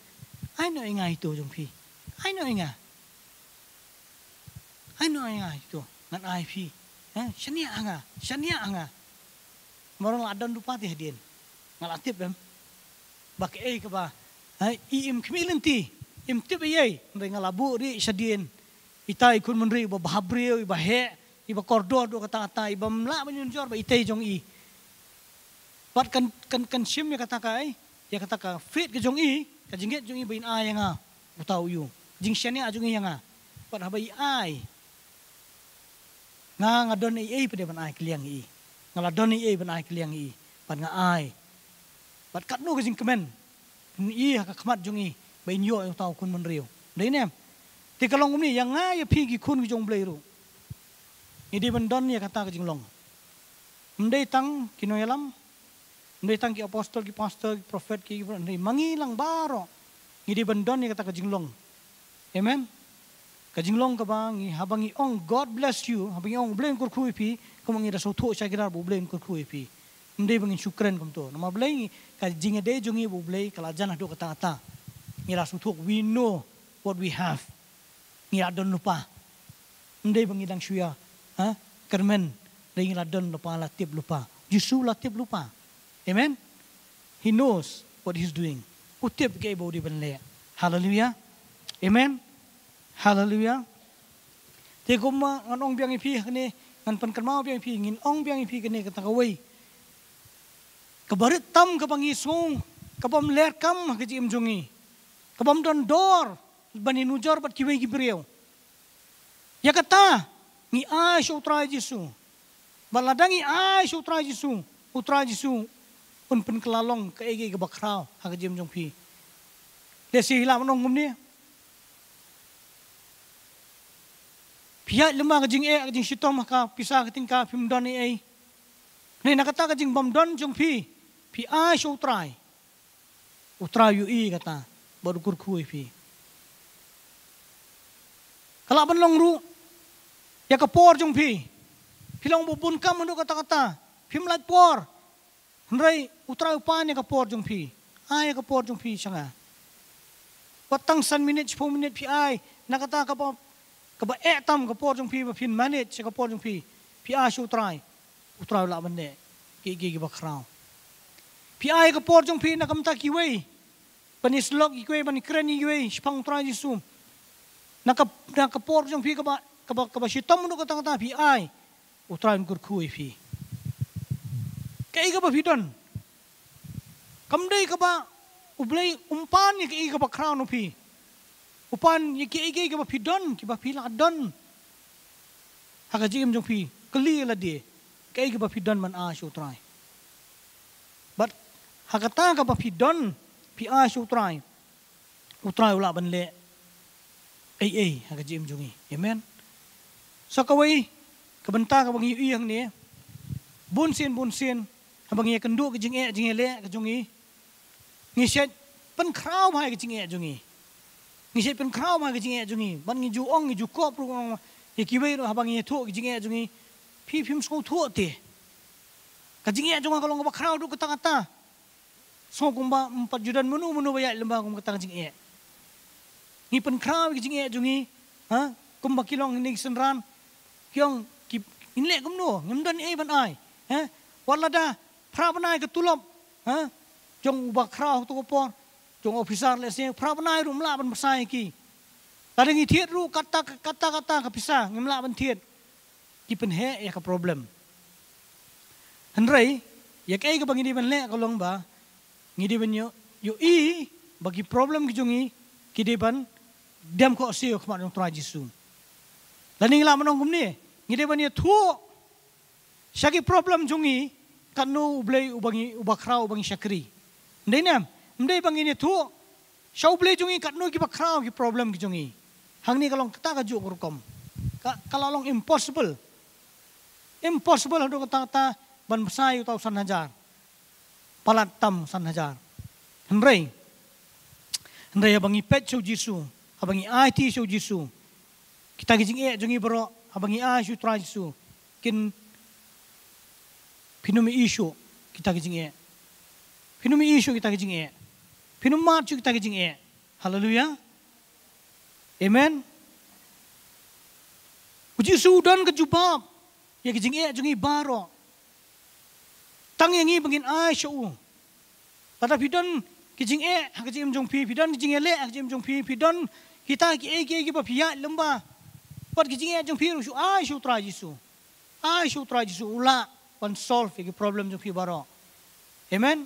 inga itu jong pi ai no inga ai inga itu ngan ai pi eh sania anga sania anga marong adon dupati hadien ngalatip em bak ei ke ba ai eh, i im kemilen ti im tip ye ngalabu ri sadien itai kun menri bab habri bahe iba kordo do kata kata iba mla menyunjor ba itai jong i pat kan kan kan sim ya kata kai eh? ya kata ka fit ke jong i ka jingget jong i bin a yang a utau yu jing sian ya jong i yang a pat ha bai ai nga nga don i ai pade ban ai kliang i nga la don i ai ban ai kliang i pat nga ai pat kat no ke jing kemen ni i ha ka khmat jong i bai yo utau kun men riu dei ne ti kalong um ni yang a ya phi ki khun jong blei ru Idi bendon ya kata ke jinglong. Mendai tang kino yalam. Mendai tang ki apostol ki pastor ki prophet ki ki mangilang baro. Idi bendon ya kata ke jinglong. Amen. Ke jinglong ke bangi, habangi ong God bless you. Habangi ong blen kur kui pi kau mangi rasu tho sa kira bu blen kur kui pi. Mendai bangi syukran kum tu. Nama blen ka jingge de jungi bu blen kala jana do kata kata. Ni rasu tho we know what we have. Ni adon lupa. Mendai bangi dang syuya ha? kermen ring ladon lupa latip lupa. Yusu latip lupa. Amen. He knows what he's doing. Utip ke ibu di benle. Hallelujah. Amen. Hallelujah. Ti kuma ngan ong biang ipi kene ngan pen kerma biang ipi ngin ong biang ipi kene kata kawai. Kebarit tam ke pangi sung ke pom ler kam ke jim jungi. Ke pom don dor bani nujor pat kiwai gibriau. Ya kata, ni ai shu trai jisu Baladangi ni ai shu trai jisu utra jisu pun pun kelalong ke ege ke bakrau ha ke jem jong pi le si hilam nong ngum ni pia lema ke jing e ke jing sitom ka pisa ke tingka pim don ni ai ne na kata ke jing bom don jong pi pi ai shu trai yu i e kata baru kur khui pi kalau penlong ru ya ke por jung pi pilong bubun kam mundu kata kata pim lai por nrei utra upan ya ke por jung ah, pi ai ya ke por jung pi changa patang san minit chpu minit pi ai nakata ka ba ka ba e tam ke por jung pi ba pin manit ke por jung pi pi a shu trai utra la ban ne ki ki ki ba khrao pi ai ke por jung pi na kam ta ki wei panis lok ki wei ban kreni wei shpang trai ji sum na ka na ke por jung pi ka ba ကဘကဘရှိတမနုကတန်တာဖီအိုင်ဥထရန်ကူခူဖီကဲကဘဖီတန်ကမ်ဒိကဘဥပလေဥမ်ပန်ကဲကဘခရောင်းနုဖီဥပန်ကဲကဲကဘဖီဒွန်ကဘဖီလာဒွန်ဟာကကြီးကမ်ဂျုံဖီကလီလာဒီကဲကဘဖီဒွန်မန်အာရှူထရိုင်ဘတ်ဟာကတာကဘဖီဒွန်ဖီအာရှူထရိုင်ဥထရိုင်ဥလာဘန်လေအေးအေးဟာကကြီးကမ်ဂျုံကြီးအာမင်สักวัยกบันตดากับบางยี่ยงนี้บุญเสียนบุญเสียนกับบางยี่กันดุกัจิงเอะจิงเอเละกับจุงี้งี้เช็ดเป็นคราวมากับจิงเอะจุงี้งี้เช็ดเป็นคราวมากับจิงเอะจุงี้บางยี่จูอ่องยี่จูโคบรุงยี่กี่เวรหับบางยี่ทุกัจิงเอะจุงี้พี่พิมพ์สกุลทุกตีกัจิงเอะจุงะก็ลงกับคราวดูกับตาตาสกุลบ้าสี่จุดันมนุมนุบายลำบากกับตาจิงเอะงี้เป็นคราวกัจิงเอะจุงี้ฮะกุมบักกิลองนิกสันรันเี่ยงกีบอินเล่กุมนัวงมดันไอ้พันไอฮะวันละดาพระพนายกตุลบฮะจงบักคราวตุกปอนจงอภิสารเลเสียงพระบพนายรุมละบันมาไซกีแต่ดึงอิทธิรู้กัตตา กัตตา กัตตากับพิสาเงิมละบันเทียดกี่เป็นแห่เอกับปัญหาฮันไรอยากไอ้ก็บังยี่ดีบป็นเล่ก็ลงบ่างี่ดีบป็นโยโยอี้บางทีปัญหาก็จงี้กีดีบันเดมก็เสียกับมานตรงตรวจิสุ่ la ning la manong kum ni ngi de ban ye thu problem jungi kanu ublay ubangi ubakhra ubangi shakri ndai na ndai bangi ni thu shau ublei jungi kanu ki bakhra ki problem ki jungi hang ni kalong ta kaju ju rukom ka impossible impossible hando kata ta ban sai uta san hajar palat tam san hajar ndai ndai pet shau jisu abangi it shau jisu kita gi jing e jung i bro abang i a shu tra kin phinum i kita gi jing e phinum kita gi jing e phinum ma kita gi jing e hallelujah amen uji su dan ke jupa ya gi jing e jung baro tang yang i bangin a shu u pada phidon ki jing e ha ki jing jong phi phidon jing e kita ki e apa ki pa lumba sport ke jing jung phiru ah, shu ai shu tra ji su ai ah, shu tra ji su ula pon solve ki problem jung phi baro amen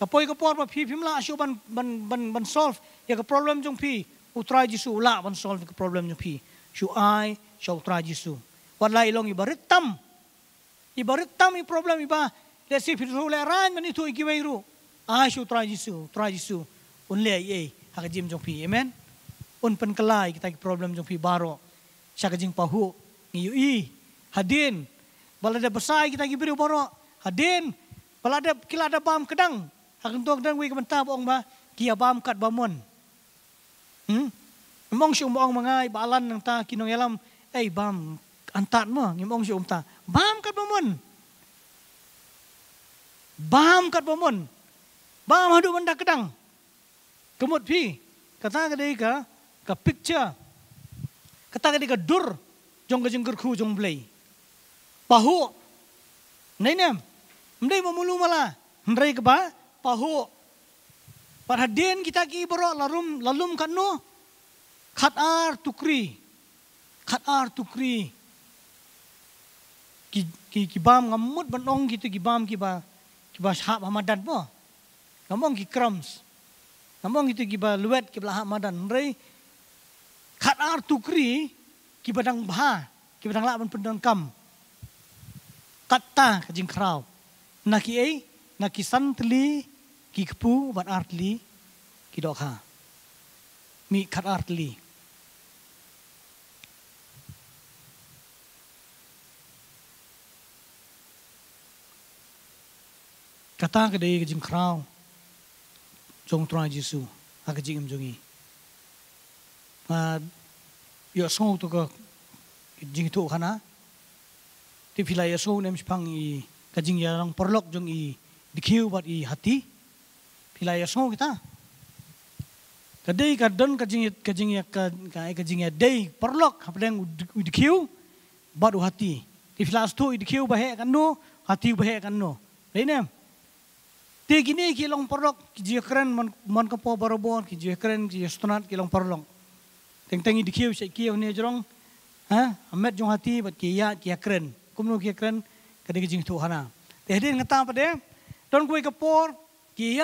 ka poi ka por ba phi phim la shu ban ban ban ban solve ya ka problem jung phi u tra ji su ula pon solve ki problem jung phi shu ai shu tra ji su wat lai long i ba ritam i ba ritam i problem i ba le si phi ru le ran man i thu i ki ru ai ah, shu tra ji su tra ji su un le ye eh, ha ka jim jung phi amen un pen kelai kita ki problem jung phi baro syakajing pahu ngiyui hadin bala ada besai kita gi beri borok hadin bala ada kila ada bam kedang akan tuang dan wi kementa bong ba kia bam kat bamun hmm mong si umbong mengai, balan nang ta kinong yalam eh bam antat mo ngimong si umta bam kat bamun bam kat bamun bam hadu benda kedang kemut pi kata ka ka picture katak di gadur jong gajing ku, jong beli. pahu nai nem mdei mamulu mala mrei ba pahu parhadien kita ki boro larum lalum kanu ar tukri khatar tukri ki ki ki bam ngamut banong gitu ki bam ki ba ki ba shap hamadan po ngamong ki krams ngamong gitu ki luet ki blah hamadan mrei Kat ar tukri, kibadang bha, kibadang lak pendang kam. Kat ta, kajing kerau. Naki ei, naki santli, ki kepu, bat ar ki dok ha. Mi kat ar tli. Kata kedai kajing kerau, jong tuan Yesus, ha kajing imjungi. Kajing imjungi ma yo song to ka jing to khana ti phila yo song nem phang i ka jing ya rang porlok jong i dikhiu bat i hati phila yo song kita kadai ka don ka jing ka jing ya ka ka ai ka jing ya dei porlok hapleng u dikhiu bat u hati ti phila sto i dikhiu ba he kan no hati ba he kan no rei nem ti gini ki long porlok ki jikran mon mon ka po borobon ki jikran ki stonat ki long porlok teng teng di kiu sek kiu ne jrong ha Amat jong hati bat ki ya ki akren kum no ki akren ka de jing tu hana te hedin ngata pa de ton kui kapor ki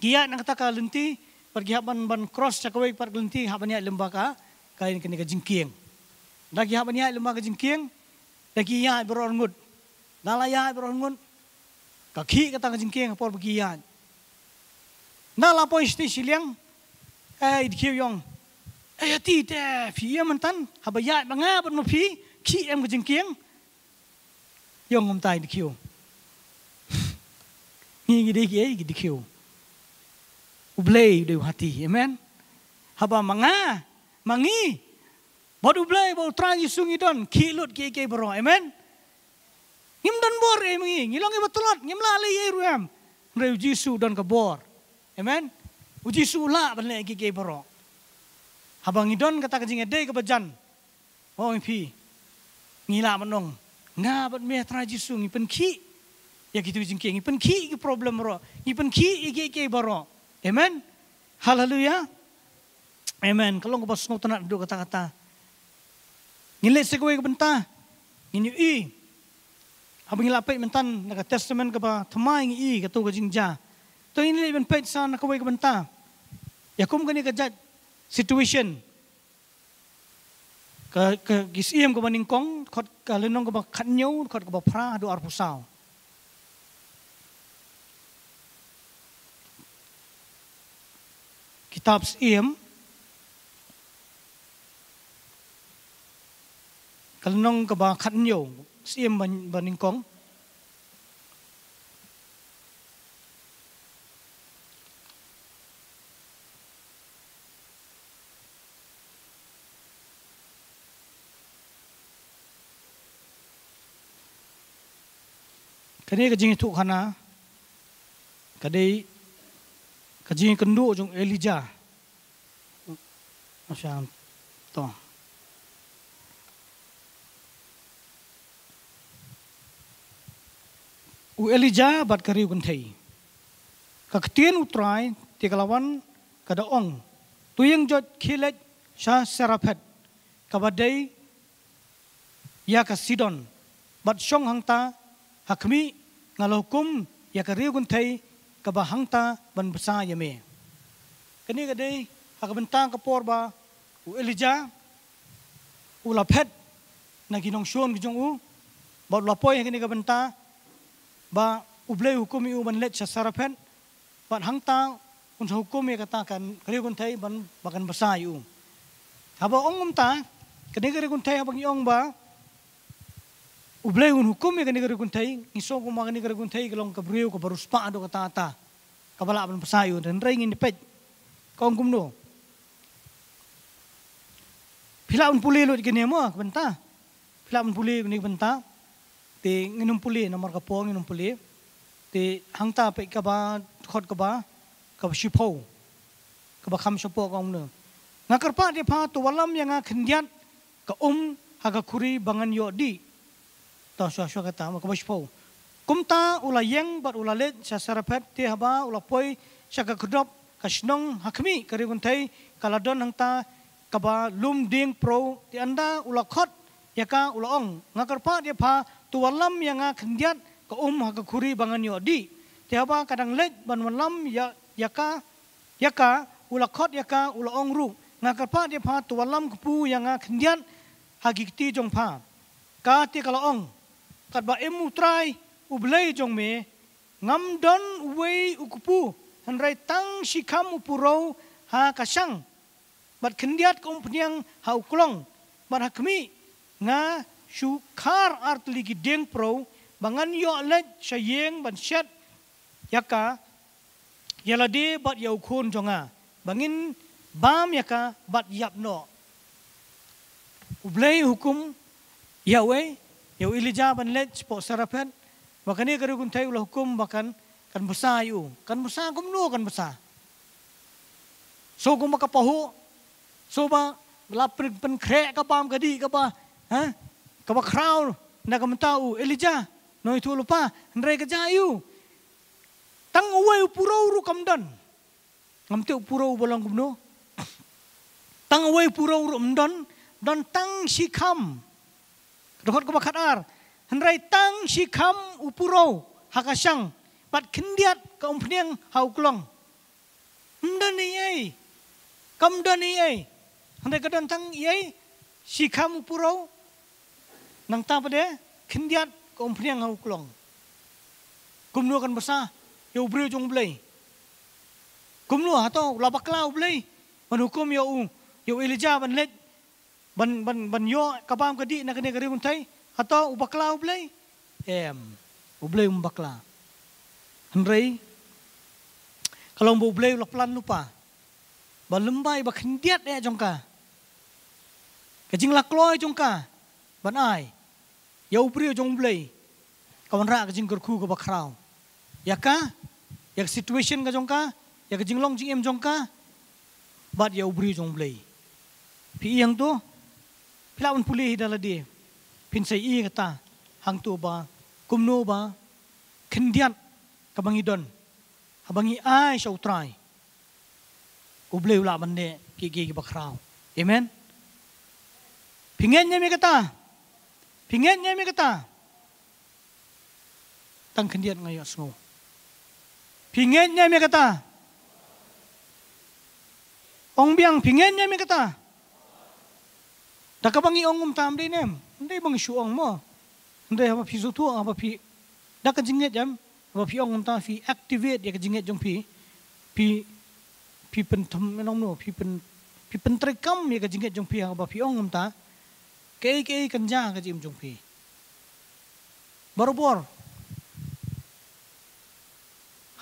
ya nang ta ka lenti par ki haban ban cross cha kwei par lenti haban ya lemba ka kain kini ka jing kieng da ki haban ya lemba ka jing kieng da ki ya ngut da la ya bro ngut ka khi ka ta ka jing kieng por ki ya na la po isti siliang eh dikiu kiu yong ไอ้ที่แต่ผีมันตั้นหับยายบางงาบนมาผีขี้เอ็มก็จึงเกียงยองงมตายดิคิวงี้กี่ดีกี่กี่ดิคิวอุเบยดือยหัตีเอเมนหับมังงามังงี้บอดูเบยบอดทรานยิสุงิดอนขี้ลุดกี่กี่บรอเอเมนงิมดันบอร์เอ็มงี้งิลองงิบตลอดงิมลาเลยเอรูเอมเรียวจิสูดอนกับบอร์เอเมนอุจิสูละบันเลยกี่กี่บรอ Habang idon kata kencing edai kebajan, bajan. Oh impi. Ngila menong. Nga bat meh traji su ngipen ki. Ya gitu kencing ki. Ngipen ki ke problem ro. Ngipen ki ike ike baro. Amen. Haleluya. Amen. Kalau ngopo sungut nak duduk kata-kata. Ngilek sekwe ke bentah. Ngini i. Habang ngila pek mentan. naga testament kepa, ba. Temai ngi Ketua kencing jah, Tuh ini lebih baik sana kau ikut bentar. Ya kum kini kejat situation ka ka gisiem ko maning kong khot ka lenong ko khat nyau khot ko phra do ar pusao kitab siem kalnong ka ba khat nyau siem ban ning kong ကနေ့ကကြင်ထုတ်ခနာကဒေကကြင်ကန်ဒူအုံအလီဂျာအရှမ်းတောဦးအလီဂျာဘတ်ကရီကွန်ထေကကတီန်ဥထရိုင်းတေကလာဝန်ကဒအောင်တူယင်ဂျော့ခီလက်ရှာဆရာဖက်ကဘဒေယာကစီဒွန်ဘတ်ရှုံဟန်တာ hakmi ngalokum ya ka riu gunthai ka ba hangta ban sa yame kani ha ka dei ka bentang ka por ba u elija u la phet na ki nong shon ki jong u ba la poi ka ni ka benta ba u blei hukum u ban let cha sara phen ban hangta un hukum ye ka ta kan ka riu gunthai ban ba kan ba sa yu ha ba ong um ta ka ni ka riu gunthai ha ba ki ong ba Ublay un hukum yang negeri kun tay, isong kun mangan negeri kun tay kalau kau beriuk kau barus pak ado kata kata, kau balak pun pesayu dan ring ini pet, kau kum no. Bila un pulih lu gini mu, benta, bila un pulih gini benta, ti nginum pulih nomor kapong nginum pulih, ti hangta pe kaba kot kaba, kaba shipau, kaba kam shipau kau kum no. Ngakar pak dia pak tu walam yang ngakendian, kau um. Haga kuri bangan yodi to sho sho ka ta ma kobish po kum ta u la yeng bat u la le cha sara phet ti ha ba u la poi cha ka khdop ka shnong hakmi ka ri gun thai ka la don hang ta ka ba lum ding pro ti anda u la khot ya ka u la ong nga kar pa ya pha tu wa lam ya nga khndiat ka um ha ka khuri bangan yo di ti ha ba ka dang le ban wa lam ya ya ka ya ka u la khot ya ka u la ong ru nga kar pa ya pha tu wa lam ku pu ya nga khndiat ha gi ti jong pha ka ti ka la ong kat ba emu try u blai jong me ngam don way u kupu han rai tang shi kam u puro ha ka sang bat khindiat kom um phniang ha u klong bat ha kmi nga shu khar art li gi deng pro bangan yo le chayeng ban shat yaka yaladi bat yau khon jonga bangin bam yaka bat yap no u blai hukum yawe yau ilija ban lej po sarapen bakani kari kun thai ulah hukum bakan kan busa yu kan busa kum nu kan, kan busa so kum pahu so ba lapri pen khre ka pam ka di ka ba ha ka ba krau na ka mta u ilija noi thu lupa ndre ka ja yu tang uwe u puro ru kam dan ngam te puro u bolang kum nu tang uwe puro ru mdon dan tang sikam kham Rohot ko makadar. Hendrai tang si kam upuro hakasang pat kendiat ka umpniang hauklong. Hendai ni ay. Kam ni ay. Hendai kadon tang iay si kam upuro nang ta pa de kendiat ka umpniang hauklong. Kumno kan basa yo bre jong blai. Kumno hato labakla blai. Man hukum yo u yo ilija ban let บันบันบันโยกับบ้านกดีนักเรียนกเรียนคนไทยอตอุปกลาอุเลยเอ็มอุเลยอุปกลาฮันไรกลองบุเลยหลับพลันลุปะบันลุมไปบักหินเดียดเอจงกากจิงลักลอยจงกาบันไอยาอุเปรียวจงอุเลยกวันรากจิงกรคูกับบักคราวยากะยากสิทูเอชันกจงกาอยากจิงลองจิงเอ็มจงกาบัดยาอุเปรียวจงอุเลยพี่ยังตัวพลาวันพูลีฮิดาลดีพินไซอีกตาหังตัวบากุมโนบาคันเดียนกับบังอีดอนบังอีไอชาวตรายอุเบลลาบันเดกีกีกับคราวเอเมนพิงเงี้ยมีกตาพิงเงี้ยมีกตาตั้งคันเดียนไงยศงูพิงเงี้ยมีกตาองเบียงพิงเงี้ยมีกตา tak iong ngi ongum tamri nem. Ndai bang shu ong mo. Ndai apa pisu tuang apa pi. Tak jinget jam. Apa pi ongum ta fi activate ya jinget jingat jong pi. Pi pi pen tam nom no pi pen pi pen tre kam ya jong pi apa pi ongum ta. Kei kei kanja ka jim jong pi. baru bor,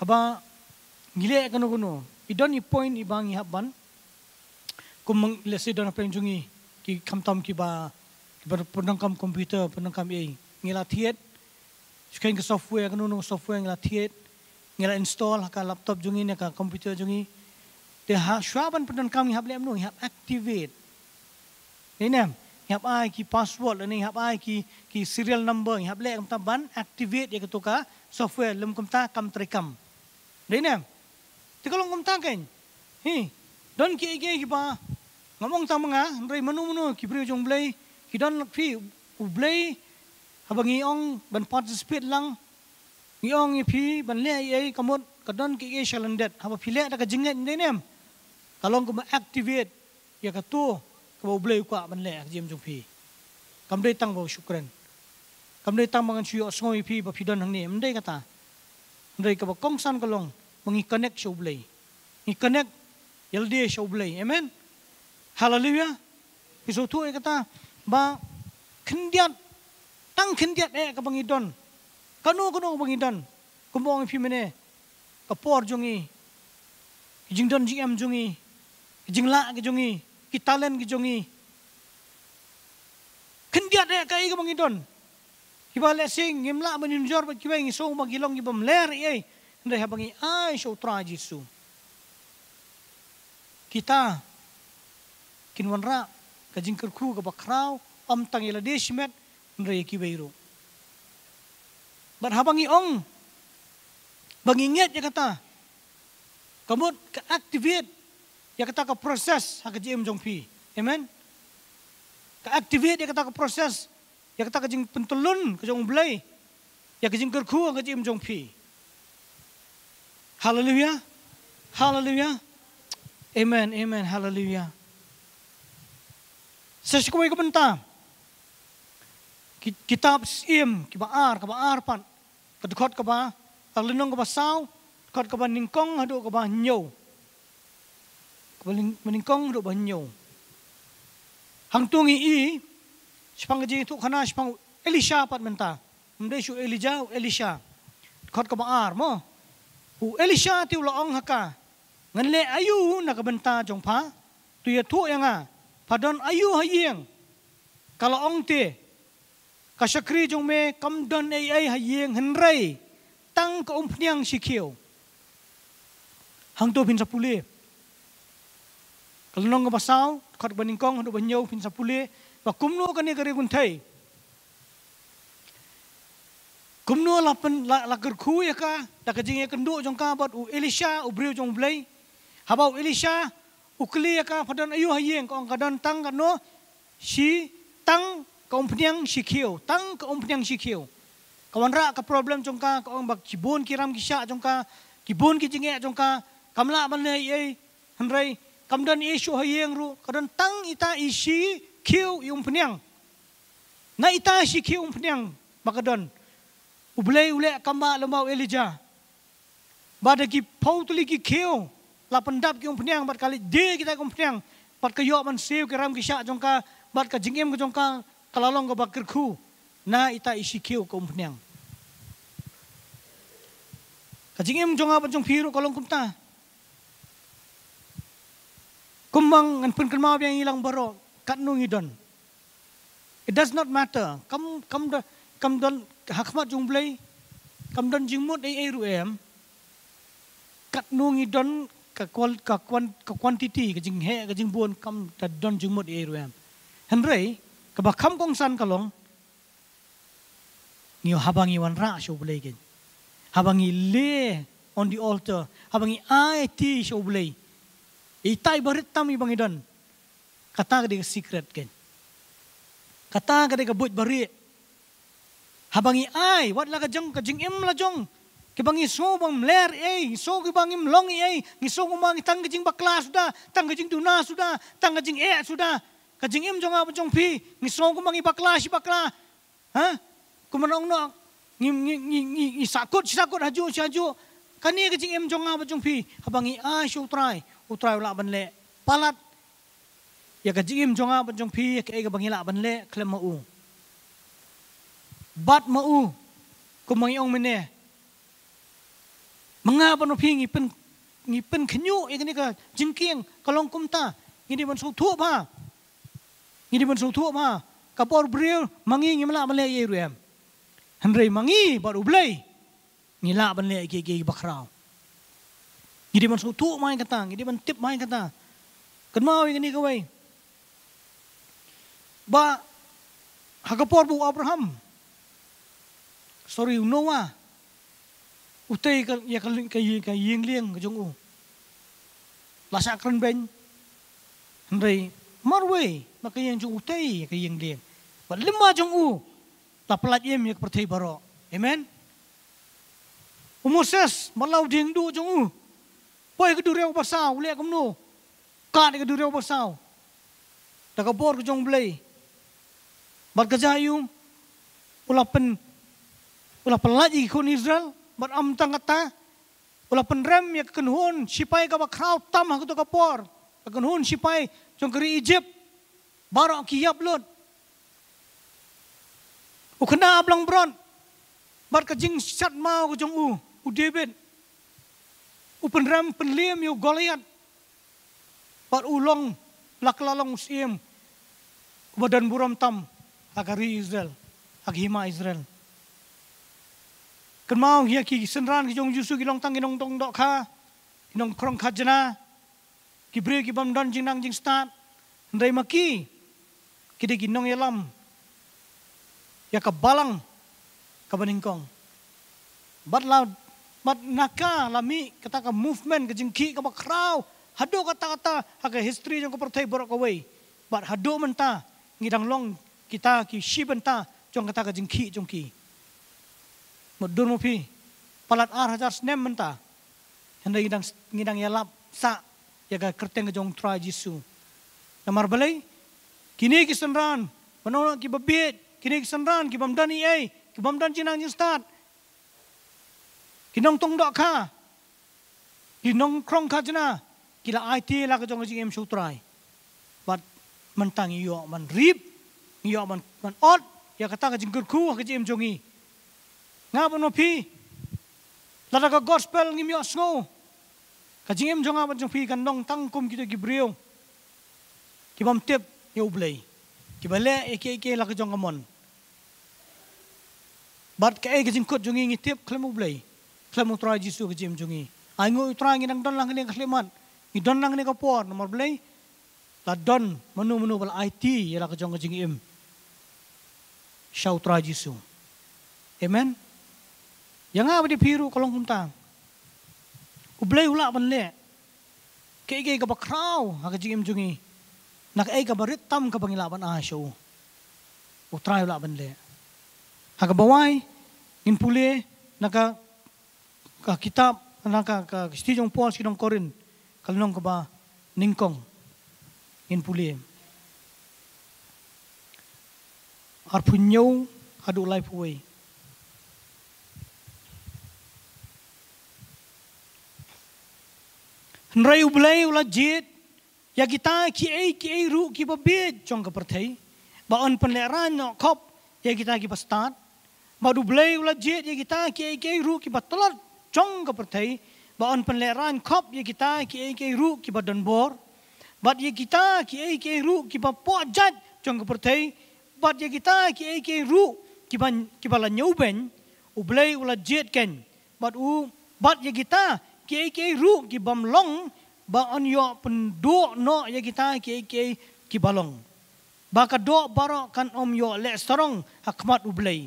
Barobor. gile, ngile kanu kuno. I don't point ibang ihaban. Kumang lesi don apa yang jungi ki kam tam ki ba penang kam komputer penang kam ai ngila thiet skain ke software kanu no software ngila thiet ngila install ka laptop jungi ne ka komputer jungi te ha shwaban penang kam ngihap lem no ngihap activate ni nam ngihap ai ki password ni ngihap ai ki ki serial number ngihap lek kam ban activate ye ketuka software lem kam ta kam trikam ni nam te kalong kam ta kain hi don ki ege ki ba งมองตามงาไรมนุมนุกิบริจงเบลยกิดอนพีอุเบลยฮับงีองบันพอดสปิดลังงีองงีพีบันเล่เอไอ้กมดกระดอนกิเอชลันเดดฮับพี่เล่ตะกะจิงเงินได้เนมกะลองกุมแอคทีเวตอยากกตัวกับอุเบลยกว่าบันเล่จิมจงพีกำไดตั้งบอกชุกเรนกำไดตั้งบังชิโอสงอพี่บพี่ดอนทางนี้มันได้กะตาได้กับกองสันกะลองมึงอีคอนเน็กชูเบลยอีคอนเน็กยัลดียชูเบลยเอเมน Hallelujah. isu tu ay kata ba kendiat tang kendiat ay eh ka bangidon, Kanu kanu ka pangidon. Kumbong ipi mene ka por jungi. Jingdon jing em jungi. Jingla ka jungi. Kitalen ka jungi. Kendiat ay eh ka ika bangidon, Kiba le sing ngimla menunjor ba kiba ngiso magilong gibam ler ay ndai habangi ay so tragisu. Kita Kita กินวันระกจิงกระคู่กับบักคราวอมตังยลเดชเมตนเรกิเวรุบัดฮับังีองบังีเงียดยากตากบดกับแอคทิเวตยากตากับโปรเซสฮักจิมจงพีเอเมนกับแอคทิเวตยากตากับโปรเซสยากตากับจิงเป็นตุลุนกับจงเบลยยากจิงกระคู่กับจิมจงพีฮาเลลูยาฮาเลลูยาเอเมนเอเมนฮาเลลูยา saya suka wei kebenta. Kitab siem ke ba ar ke ba ar pan. Kedekot ke ba. Alinong ke ba sau. Kot ke ba ningkong hadu ke ba nyo. Kebaling meningkong hadu ba nyo. Hang tungi i. Sepang ke jitu kana sepang Elisha pat menta. Mende su Elija Elisha. Kot ke ba ar mo. U Elisha ti ulong haka. Ngan le ayu na kebenta jong pa. Tu ya tu yang ah. Padon ayu hayeng. Kalau ong te. Kasyakri jong me kamdon ay ay hayeng henrei. Tang ka umpniang sikiu. Hang tu pin sapule. Kalau nong pasau, kat kong hendak banyau pin sapule. Ba kumno kani kari kuntai. Kumno lapen la lakar ku ya ka. Tak jing ya kenduk jong ka bat u Elisha u jong blai. Habau Elisha. Elisha ukli ya ka phadon ayu hayeng kong kadon tang ka no si tang kong phnyang sikhiu tang kong phnyang sikhiu kawan ra ka problem chung ka kong bak chibun kiram kisha chung ka kibun ki jinge chung ha ka kamla ban ne ye hanrei kamdon isu hayeng ru kadon tang ita isi khiu yum phnyang na ita sikhiu yum phnyang makadon ublei ule kamba lomba elijah badagi phautli ki khiu la pendap ki umpniang bat kali di kita umpniang bat ke yo man siu ram ki syak jongka bat ke jingim ke jongka kalalong ke bakir ku na ita isi kiu ke umpniang ke jingim jongka bat jong piru kalong kumta kumang ngan pun kemau yang hilang baro kat nung idon it does not matter kam kam da kam don hakmat jong blai kam don jingmut ai ai ru em kat nung idon กับความกับความกับความที่ทีก็จึงเหก็จึงบวนคำแต่ดอนจึงหมดเอรูแอมเห็นไรกับคำของสันกัหลงนิวฮับังยวันราชอบเลยกันฮับังยเล่ on the altar ฮับังยไอที่ชอบเลยอีตายบริตตามีบังยดอนคาตากันเด็กสิครตกันคาตากันเด็กบุตรบริฮับังยไอวัดละก็บจงก็จึงเอ็มละจง Kebang isu bang mler eh, isu kebang imlong eh, isu kebang tang kejing bakla sudah, tang kejing tuna sudah, tang kejing eh sudah, kejing im jong apa jong pi, isu kebang bakla si bakla, ha? Kumenong no, ngim ngim ngim isakut isakut haju si haju, kani kejing im jong apa jong pi, kebang i ah si try, utrai ulak benle, palat, ya kejing im jong apa jong pi, ya kei kebang ilak benle, klem mau, bat mau, kumang iong menye, มังงาบนพิงอีเป็นอีเป็นขยุอีกนี่ก็จิงเกียงกะลองกุมตาอีนี่มันสูทุ่มาอีนี่มันสูทุ่มากับบอร์บรียมังงีงีมลามัเลยเยรูเอ็มฮันเรย์มังงีบอร์อุบเลยงีละบันเลยเกยเกยบักราวงีนี่มันสูทุ่มาอีกต่างอีนี่มันทิพมาอีกต่างกันมาอีกนี่ก็ไว้บ่ฮักกับบอร์บูอับราฮัมสอรี่อุโนวา Kan, kan, kan, utai ke ya ke ke ke ying liang ke jong u la sa kren beng hendai mar wei yang jong utai ke ying liang ba lima jong u ta plat yem ye per thai baro amen u moses ma lau ding du jong u poi ke du reo ba le kum nu, ka de ke du reo ba sa u ta ke bor ke jong blei bar ke ja yu ulapen lagi kon israel มันอมตังกตาเวลาเป็นเรมยากกันหุ่นชิไปกับคราวตั้มหักตัวกับปอร์กันหุ่นชิไปจงกรีอียิปต์บารอกียับลุนอุคนาอับลังบรอนบัดกจิงชัดมาวกจงอูอูเดบิดอุเป็นเรมเป็นเลียมอยู่กอลียัดบัดอูลงหลักลาลงสิมบัดันบุรอมตั้มอากรีอิสราเอลอากฮิมาอิสราเอลกันมาเฮียกีสันรานกิจงยูสุกิลองตั้งกินองตงดอกคากินองครองคาจนากิบเรียกิบัมดอนจิงนางจิงสตาร์ไรมากี้กิได้กินน้องเยลัมยากับบาลังกับบันิงกองบัดลาบัดนักาลามีกระทำกับมูฟเมนต์กิจงขี้กับคราวฮัดดกระทำกระทำฮักกับฮิสตรีจงก็เปิดเผยบรอกเอาไว้บัดฮัดดมันตางิดังลองกิตากิชีบันตาจงกระทำกับจิงขี้จงขี้มดดูมพีปลัดอาร์ฮจาร์สเนมมันตาเห็นได้ยินดังยินดังยาลับสะยากกระเตงกจงทรายจิสูนมารเบลัยกินีกิสันรันมโนนกิบบีดกินีกิสันรันกิบัมดันีเอกิบัมดันจินังจิสตาร์กินองตงดอกข้ากินองครองข้าจนากิลาไอทีลากจงกจิเอ็มชูทรายวัดมันตังยี่ยอมันรีบยี่ยอมันมันออดยากกระตังกจิงกุดคู่กจิเอ็มจงี nga bu no phi la da gospel ngi myo sngo ka jingem jonga ban jong phi kan nong tang kum ki de gibrio ki bom tep ye ublei ki bale e, e jong mon bat ka e jing kut jong ngi tep khlem ublei khlem tro ji su ka jim jongi ai ngo tro ngi nang don lang ngi khlem man don lang ngi ka por no mor la don menu menu bal it yala la ka jong jing im shau su amen yang apa dia piru kolong kuntang. Ublay ulak benle. Kei kei kapa ha, kraw haka jingim jungi. Nak ei kapa ritam kapa ngilapan asyo. Ah, Utrai oh, ulak benle. Haka bawai in pule naka ka kitab naka ka stijong pol sidong korin kalnong kapa ningkong in pule. Arpunyo hadu life way. nrai ublai ula jit ya kita ki ei ki ei ru ki babit chong ka perthei ba on pen no khop ya kita ki pastat ba dublai ula jit ya kita ki ei ki ei ru ki batlar chong ka perthei ba on pen leran ya kita ki ei ki ei ru ki badon bor ba ya kita ki ei ki ei ru ki ba po jat chong ka perthei ba ya kita ki ei ki ei ru ki ban ki bala nyau ben ublai ula jit ken ba u ba ya kita kei kei ru ki bam long ba an yo pun no ya kita kei kei ki balong ba ka do baro kan om yo le strong hakmat ublei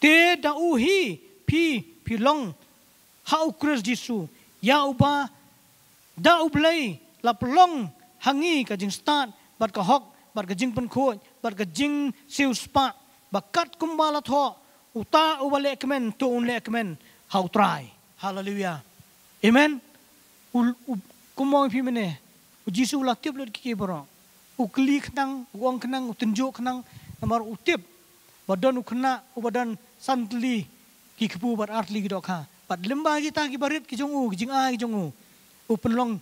te da uhi pi pi long ha u kris disu ya uba da ublei la plong hangi ka jing start bat ka hok bat ka jing pun kho bat ka jing siu spa ba kat kumbala tho uta u ba lekmen tu un lekmen how ha try Hallelujah. Amen. U u kumong phi mane. U Jesus la tiup lut kiki bro. U kli khnang, u ong khnang, u nang khnang, namar u tiup. Badan u kena, u badan santli ki khpu bar artli gi dokha. Pat lemba gi ta ki barit ki jong u, ki jing a ki jong u. U penlong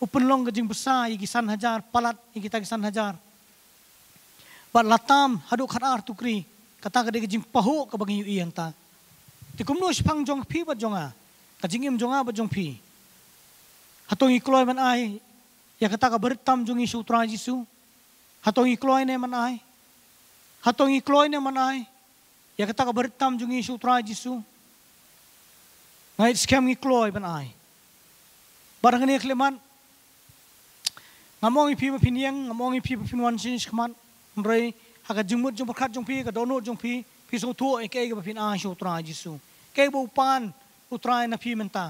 u penlong ki jing besa ki san hajar palat ki kita ki hajar. Pat latam hadu khar artukri. Kata kada kijung pahu ka bangi iyang ta. Ti kumlo shipang jong phi bat jong a. Ka jingim jong a bat jong phi. Hatong ikloi man ai. Ya kata ka bertam jong isu tra jisu. Hatong ikloi ne man ai. Hatong ikloi ne man ai. Ya kata ka bertam jong isu tra jisu. Ngai skem ikloi man ai. Barang ni kleman. Ngamong ipi ma pinyang, ngamong ipi ma pinwan sin skman. Mrei haga jingmut jong pakat jong phi ka donot jong phi. Pisau tua ikai e ke pinah syutra jisu. កេបូបានអ៊ូត្រៃណាភីមិនតា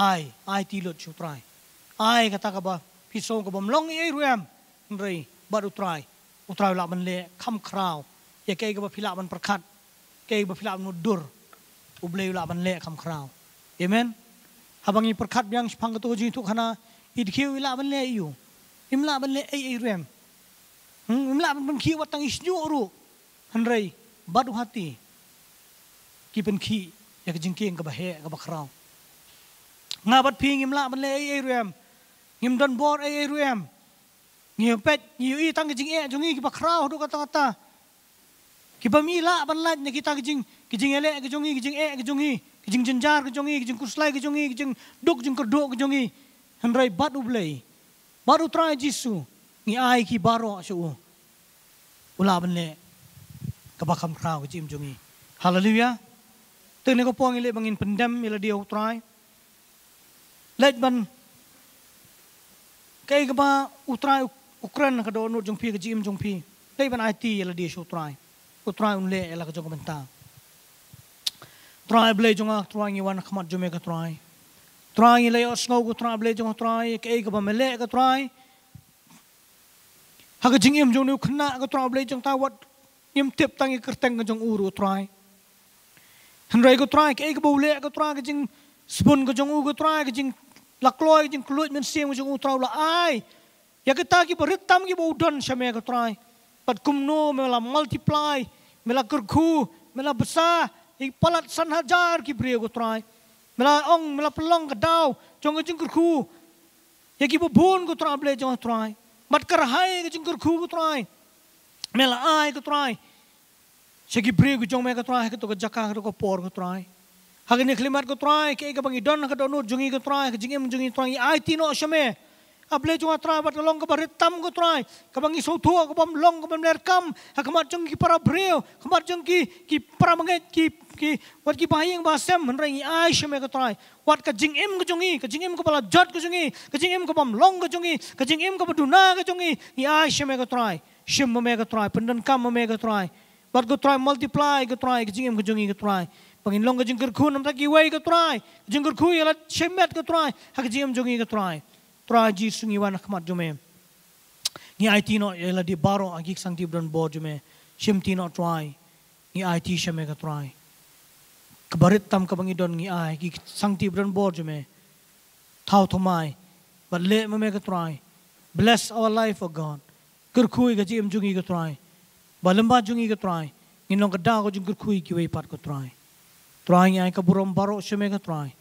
អាយអាយទីលុតឈូត្រៃអាយកតាកបភីសូងកបមឡងអ៊ីរឿមរីបាត់អ៊ូត្រៃអ៊ូត្រៃឡាប់មិនលេខំខ្រៅយ៉ាកេកបភីឡាប់មិនប្រខាត់កេកបភីឡាប់មិនឌុរអ៊ូប្លេឡាប់មិនលេខំខ្រៅអេមែនហាបងីប្រខាត់ញ៉ាងស្ផងកតូជីទុខណាអ៊ីតឃីវឡាប់មិនលេអ៊ីយូអ៊ីមឡាប់មិនលេអ៊ីអ៊ីរឿមអ៊ីមឡាប់មិនខៀវតាំងអ៊ីស្ញូរូអានរីបាត់ហាទីกี่เป็นขี้อยากจิงเก่งกับเฮกับคราวงาบัดพีงิมละมันเลยไอเรียมงิมดอนบอดไอเรียมงิมเป็ดงิมอีตั้งกิจิงเอจงีีกับคราวดูกันตั้งตากิบมีละมันละเนี่ยกิตากิจิงกิจิงเอเล่กิจงีีกิจิงเอกิจงีีกิจิงจันจาร์กิจงีีกิจิงกุสไลกิจงีีกิจิงดุกจิงกระดุกกิจงีีฮันไรบัดอุบเลยบัดอุตรายจิสูงิไอคีบารอชูอุลาบันเลกับคำคราวกิจิมจงีีฮาเลลูยาึงในกพวงอิเลบังอินเพนดัมมิลเดียวตรายเลดบันกกบาอุตรายอุครนกระโดนจงพีกจิมจงพีได้บันไอตีลเดียชตรายอุตรายอุนเลอลกจงกบันตาตรายเบลจงอาตรายยวันขมัดจมเอกตรายตรายเลยอสงกุตรายเบลจงตรายกกบาเมเลกตรายหากจิงอิมจงนิวขณะกตรายเบลจงตาวัดยิมเทปตั้งยกระแตงกจงอูรุตราย hen rai ko trai ke ko bole ko ke jing sbon ko jong u ko ke jing la jing kloi men sieng jong u trau lah, ya ke ta ki bo rit tam ki bo pat kum no multiply me la kur khu me la besa i palat san hajar ki bre ko trai me la jing kur ya ki bo bon ko trai ble jong trai mat kar hai ke jing kur khu ko trai Segi beri ke jom mereka terang, kita ke jaka, kita ke por ke terang. Hari ni kelimat ke terang, ke ikan bagi don, ke donut, jungi ke terang, ke jingim, jungi terang. Ia ti no asyame. Able jom terang, bat long ke baritam ke terang. Ke bagi sotu, ke bom long, ke bom lerkam. Ha, ke mat jengki para beriw, ke mat jengki, ki para mengit, ki, ki, wat ki bahaya yang bahasa, menerang ia asyame ke terang. Wat ke jingim ke jungi, ke jingim ke bala jod ke jungi, ke jingim ke bom long ke jungi, ke jingim ke beduna ke jungi. Ia asyame ke terang. Shimma mega terang, pendankam mega terang. Lord, go try multiply, go try, go jingim, go jingim, go try. Pengin long, go jingkir kun, nam taki way, go try. Jingkir kun, yala shemet, go try. Hak jingim, jingim, go try. Try, ji, sungi, wan, akhmat, jume. Ni IT no, yala di baro, agik sang tibran bo, jume. Shem tino, try. Ni IT, shem, go try. Kebarit tam, kebangi don, ni I, agik sang tibran bo, jume. Tau tomai. But let me make a try. Bless our life, oh God. Kirkui, gajim, jungi, go try. Bless our life, oh God balamba jungi ke trai inong kada ko jung kui ki wei par ko trai trai ai ka burom baro sheme ka trai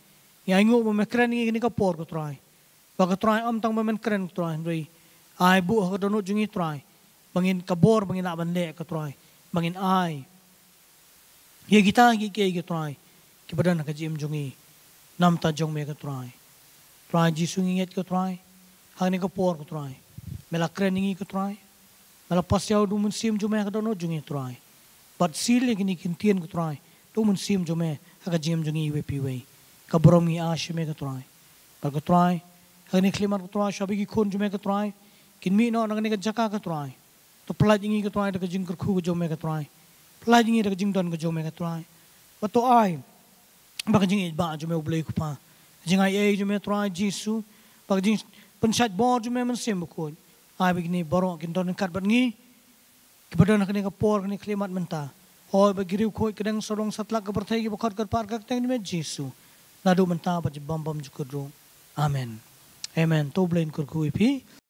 ai ngo mo mekran ni ni ka por ko trai ba ka trai am tang mamen kren ko trai ri ai bu ha dono jungi trai bangin ka bor bangin na ban le ka trai bangin ai ye kita ki ke ki trai ki bada ka jim jungi nam ta jong me ka trai trai ji sungi yet ko trai ha ni ka por ko trai mela kren ni ko trai Mala pasiao du mun sim jume ka dono jungi trai. Pat sil le gini kin tien ka trai. Du mun sim jume ha ka jim jungi we piwe. Ka bromi a shime ka trai. Pat ka trai. Ha ni klimat ka trai shabi ki khon jume ka trai. Kin mi no nang ni ka jaka ka trai. To pla jingi ka trai da ka jing ka khu ka jume ka trai. Pla jingi da ka jing don ka jume ka trai. Pat to ai. Ba ka jingi ba jume ublei ku pa. Jingai ai jume trai jisu. Pat jing pensat bor jume mun sim ko ai begini borong kini tahun kat ban ngi ke badan kan ke por kan klimat menta oi begiri ko ke dang sorong satlak ke pertai ke bokat kat parkak teng ni nadu menta ba jibam bam jukur Amin, amen to blain kur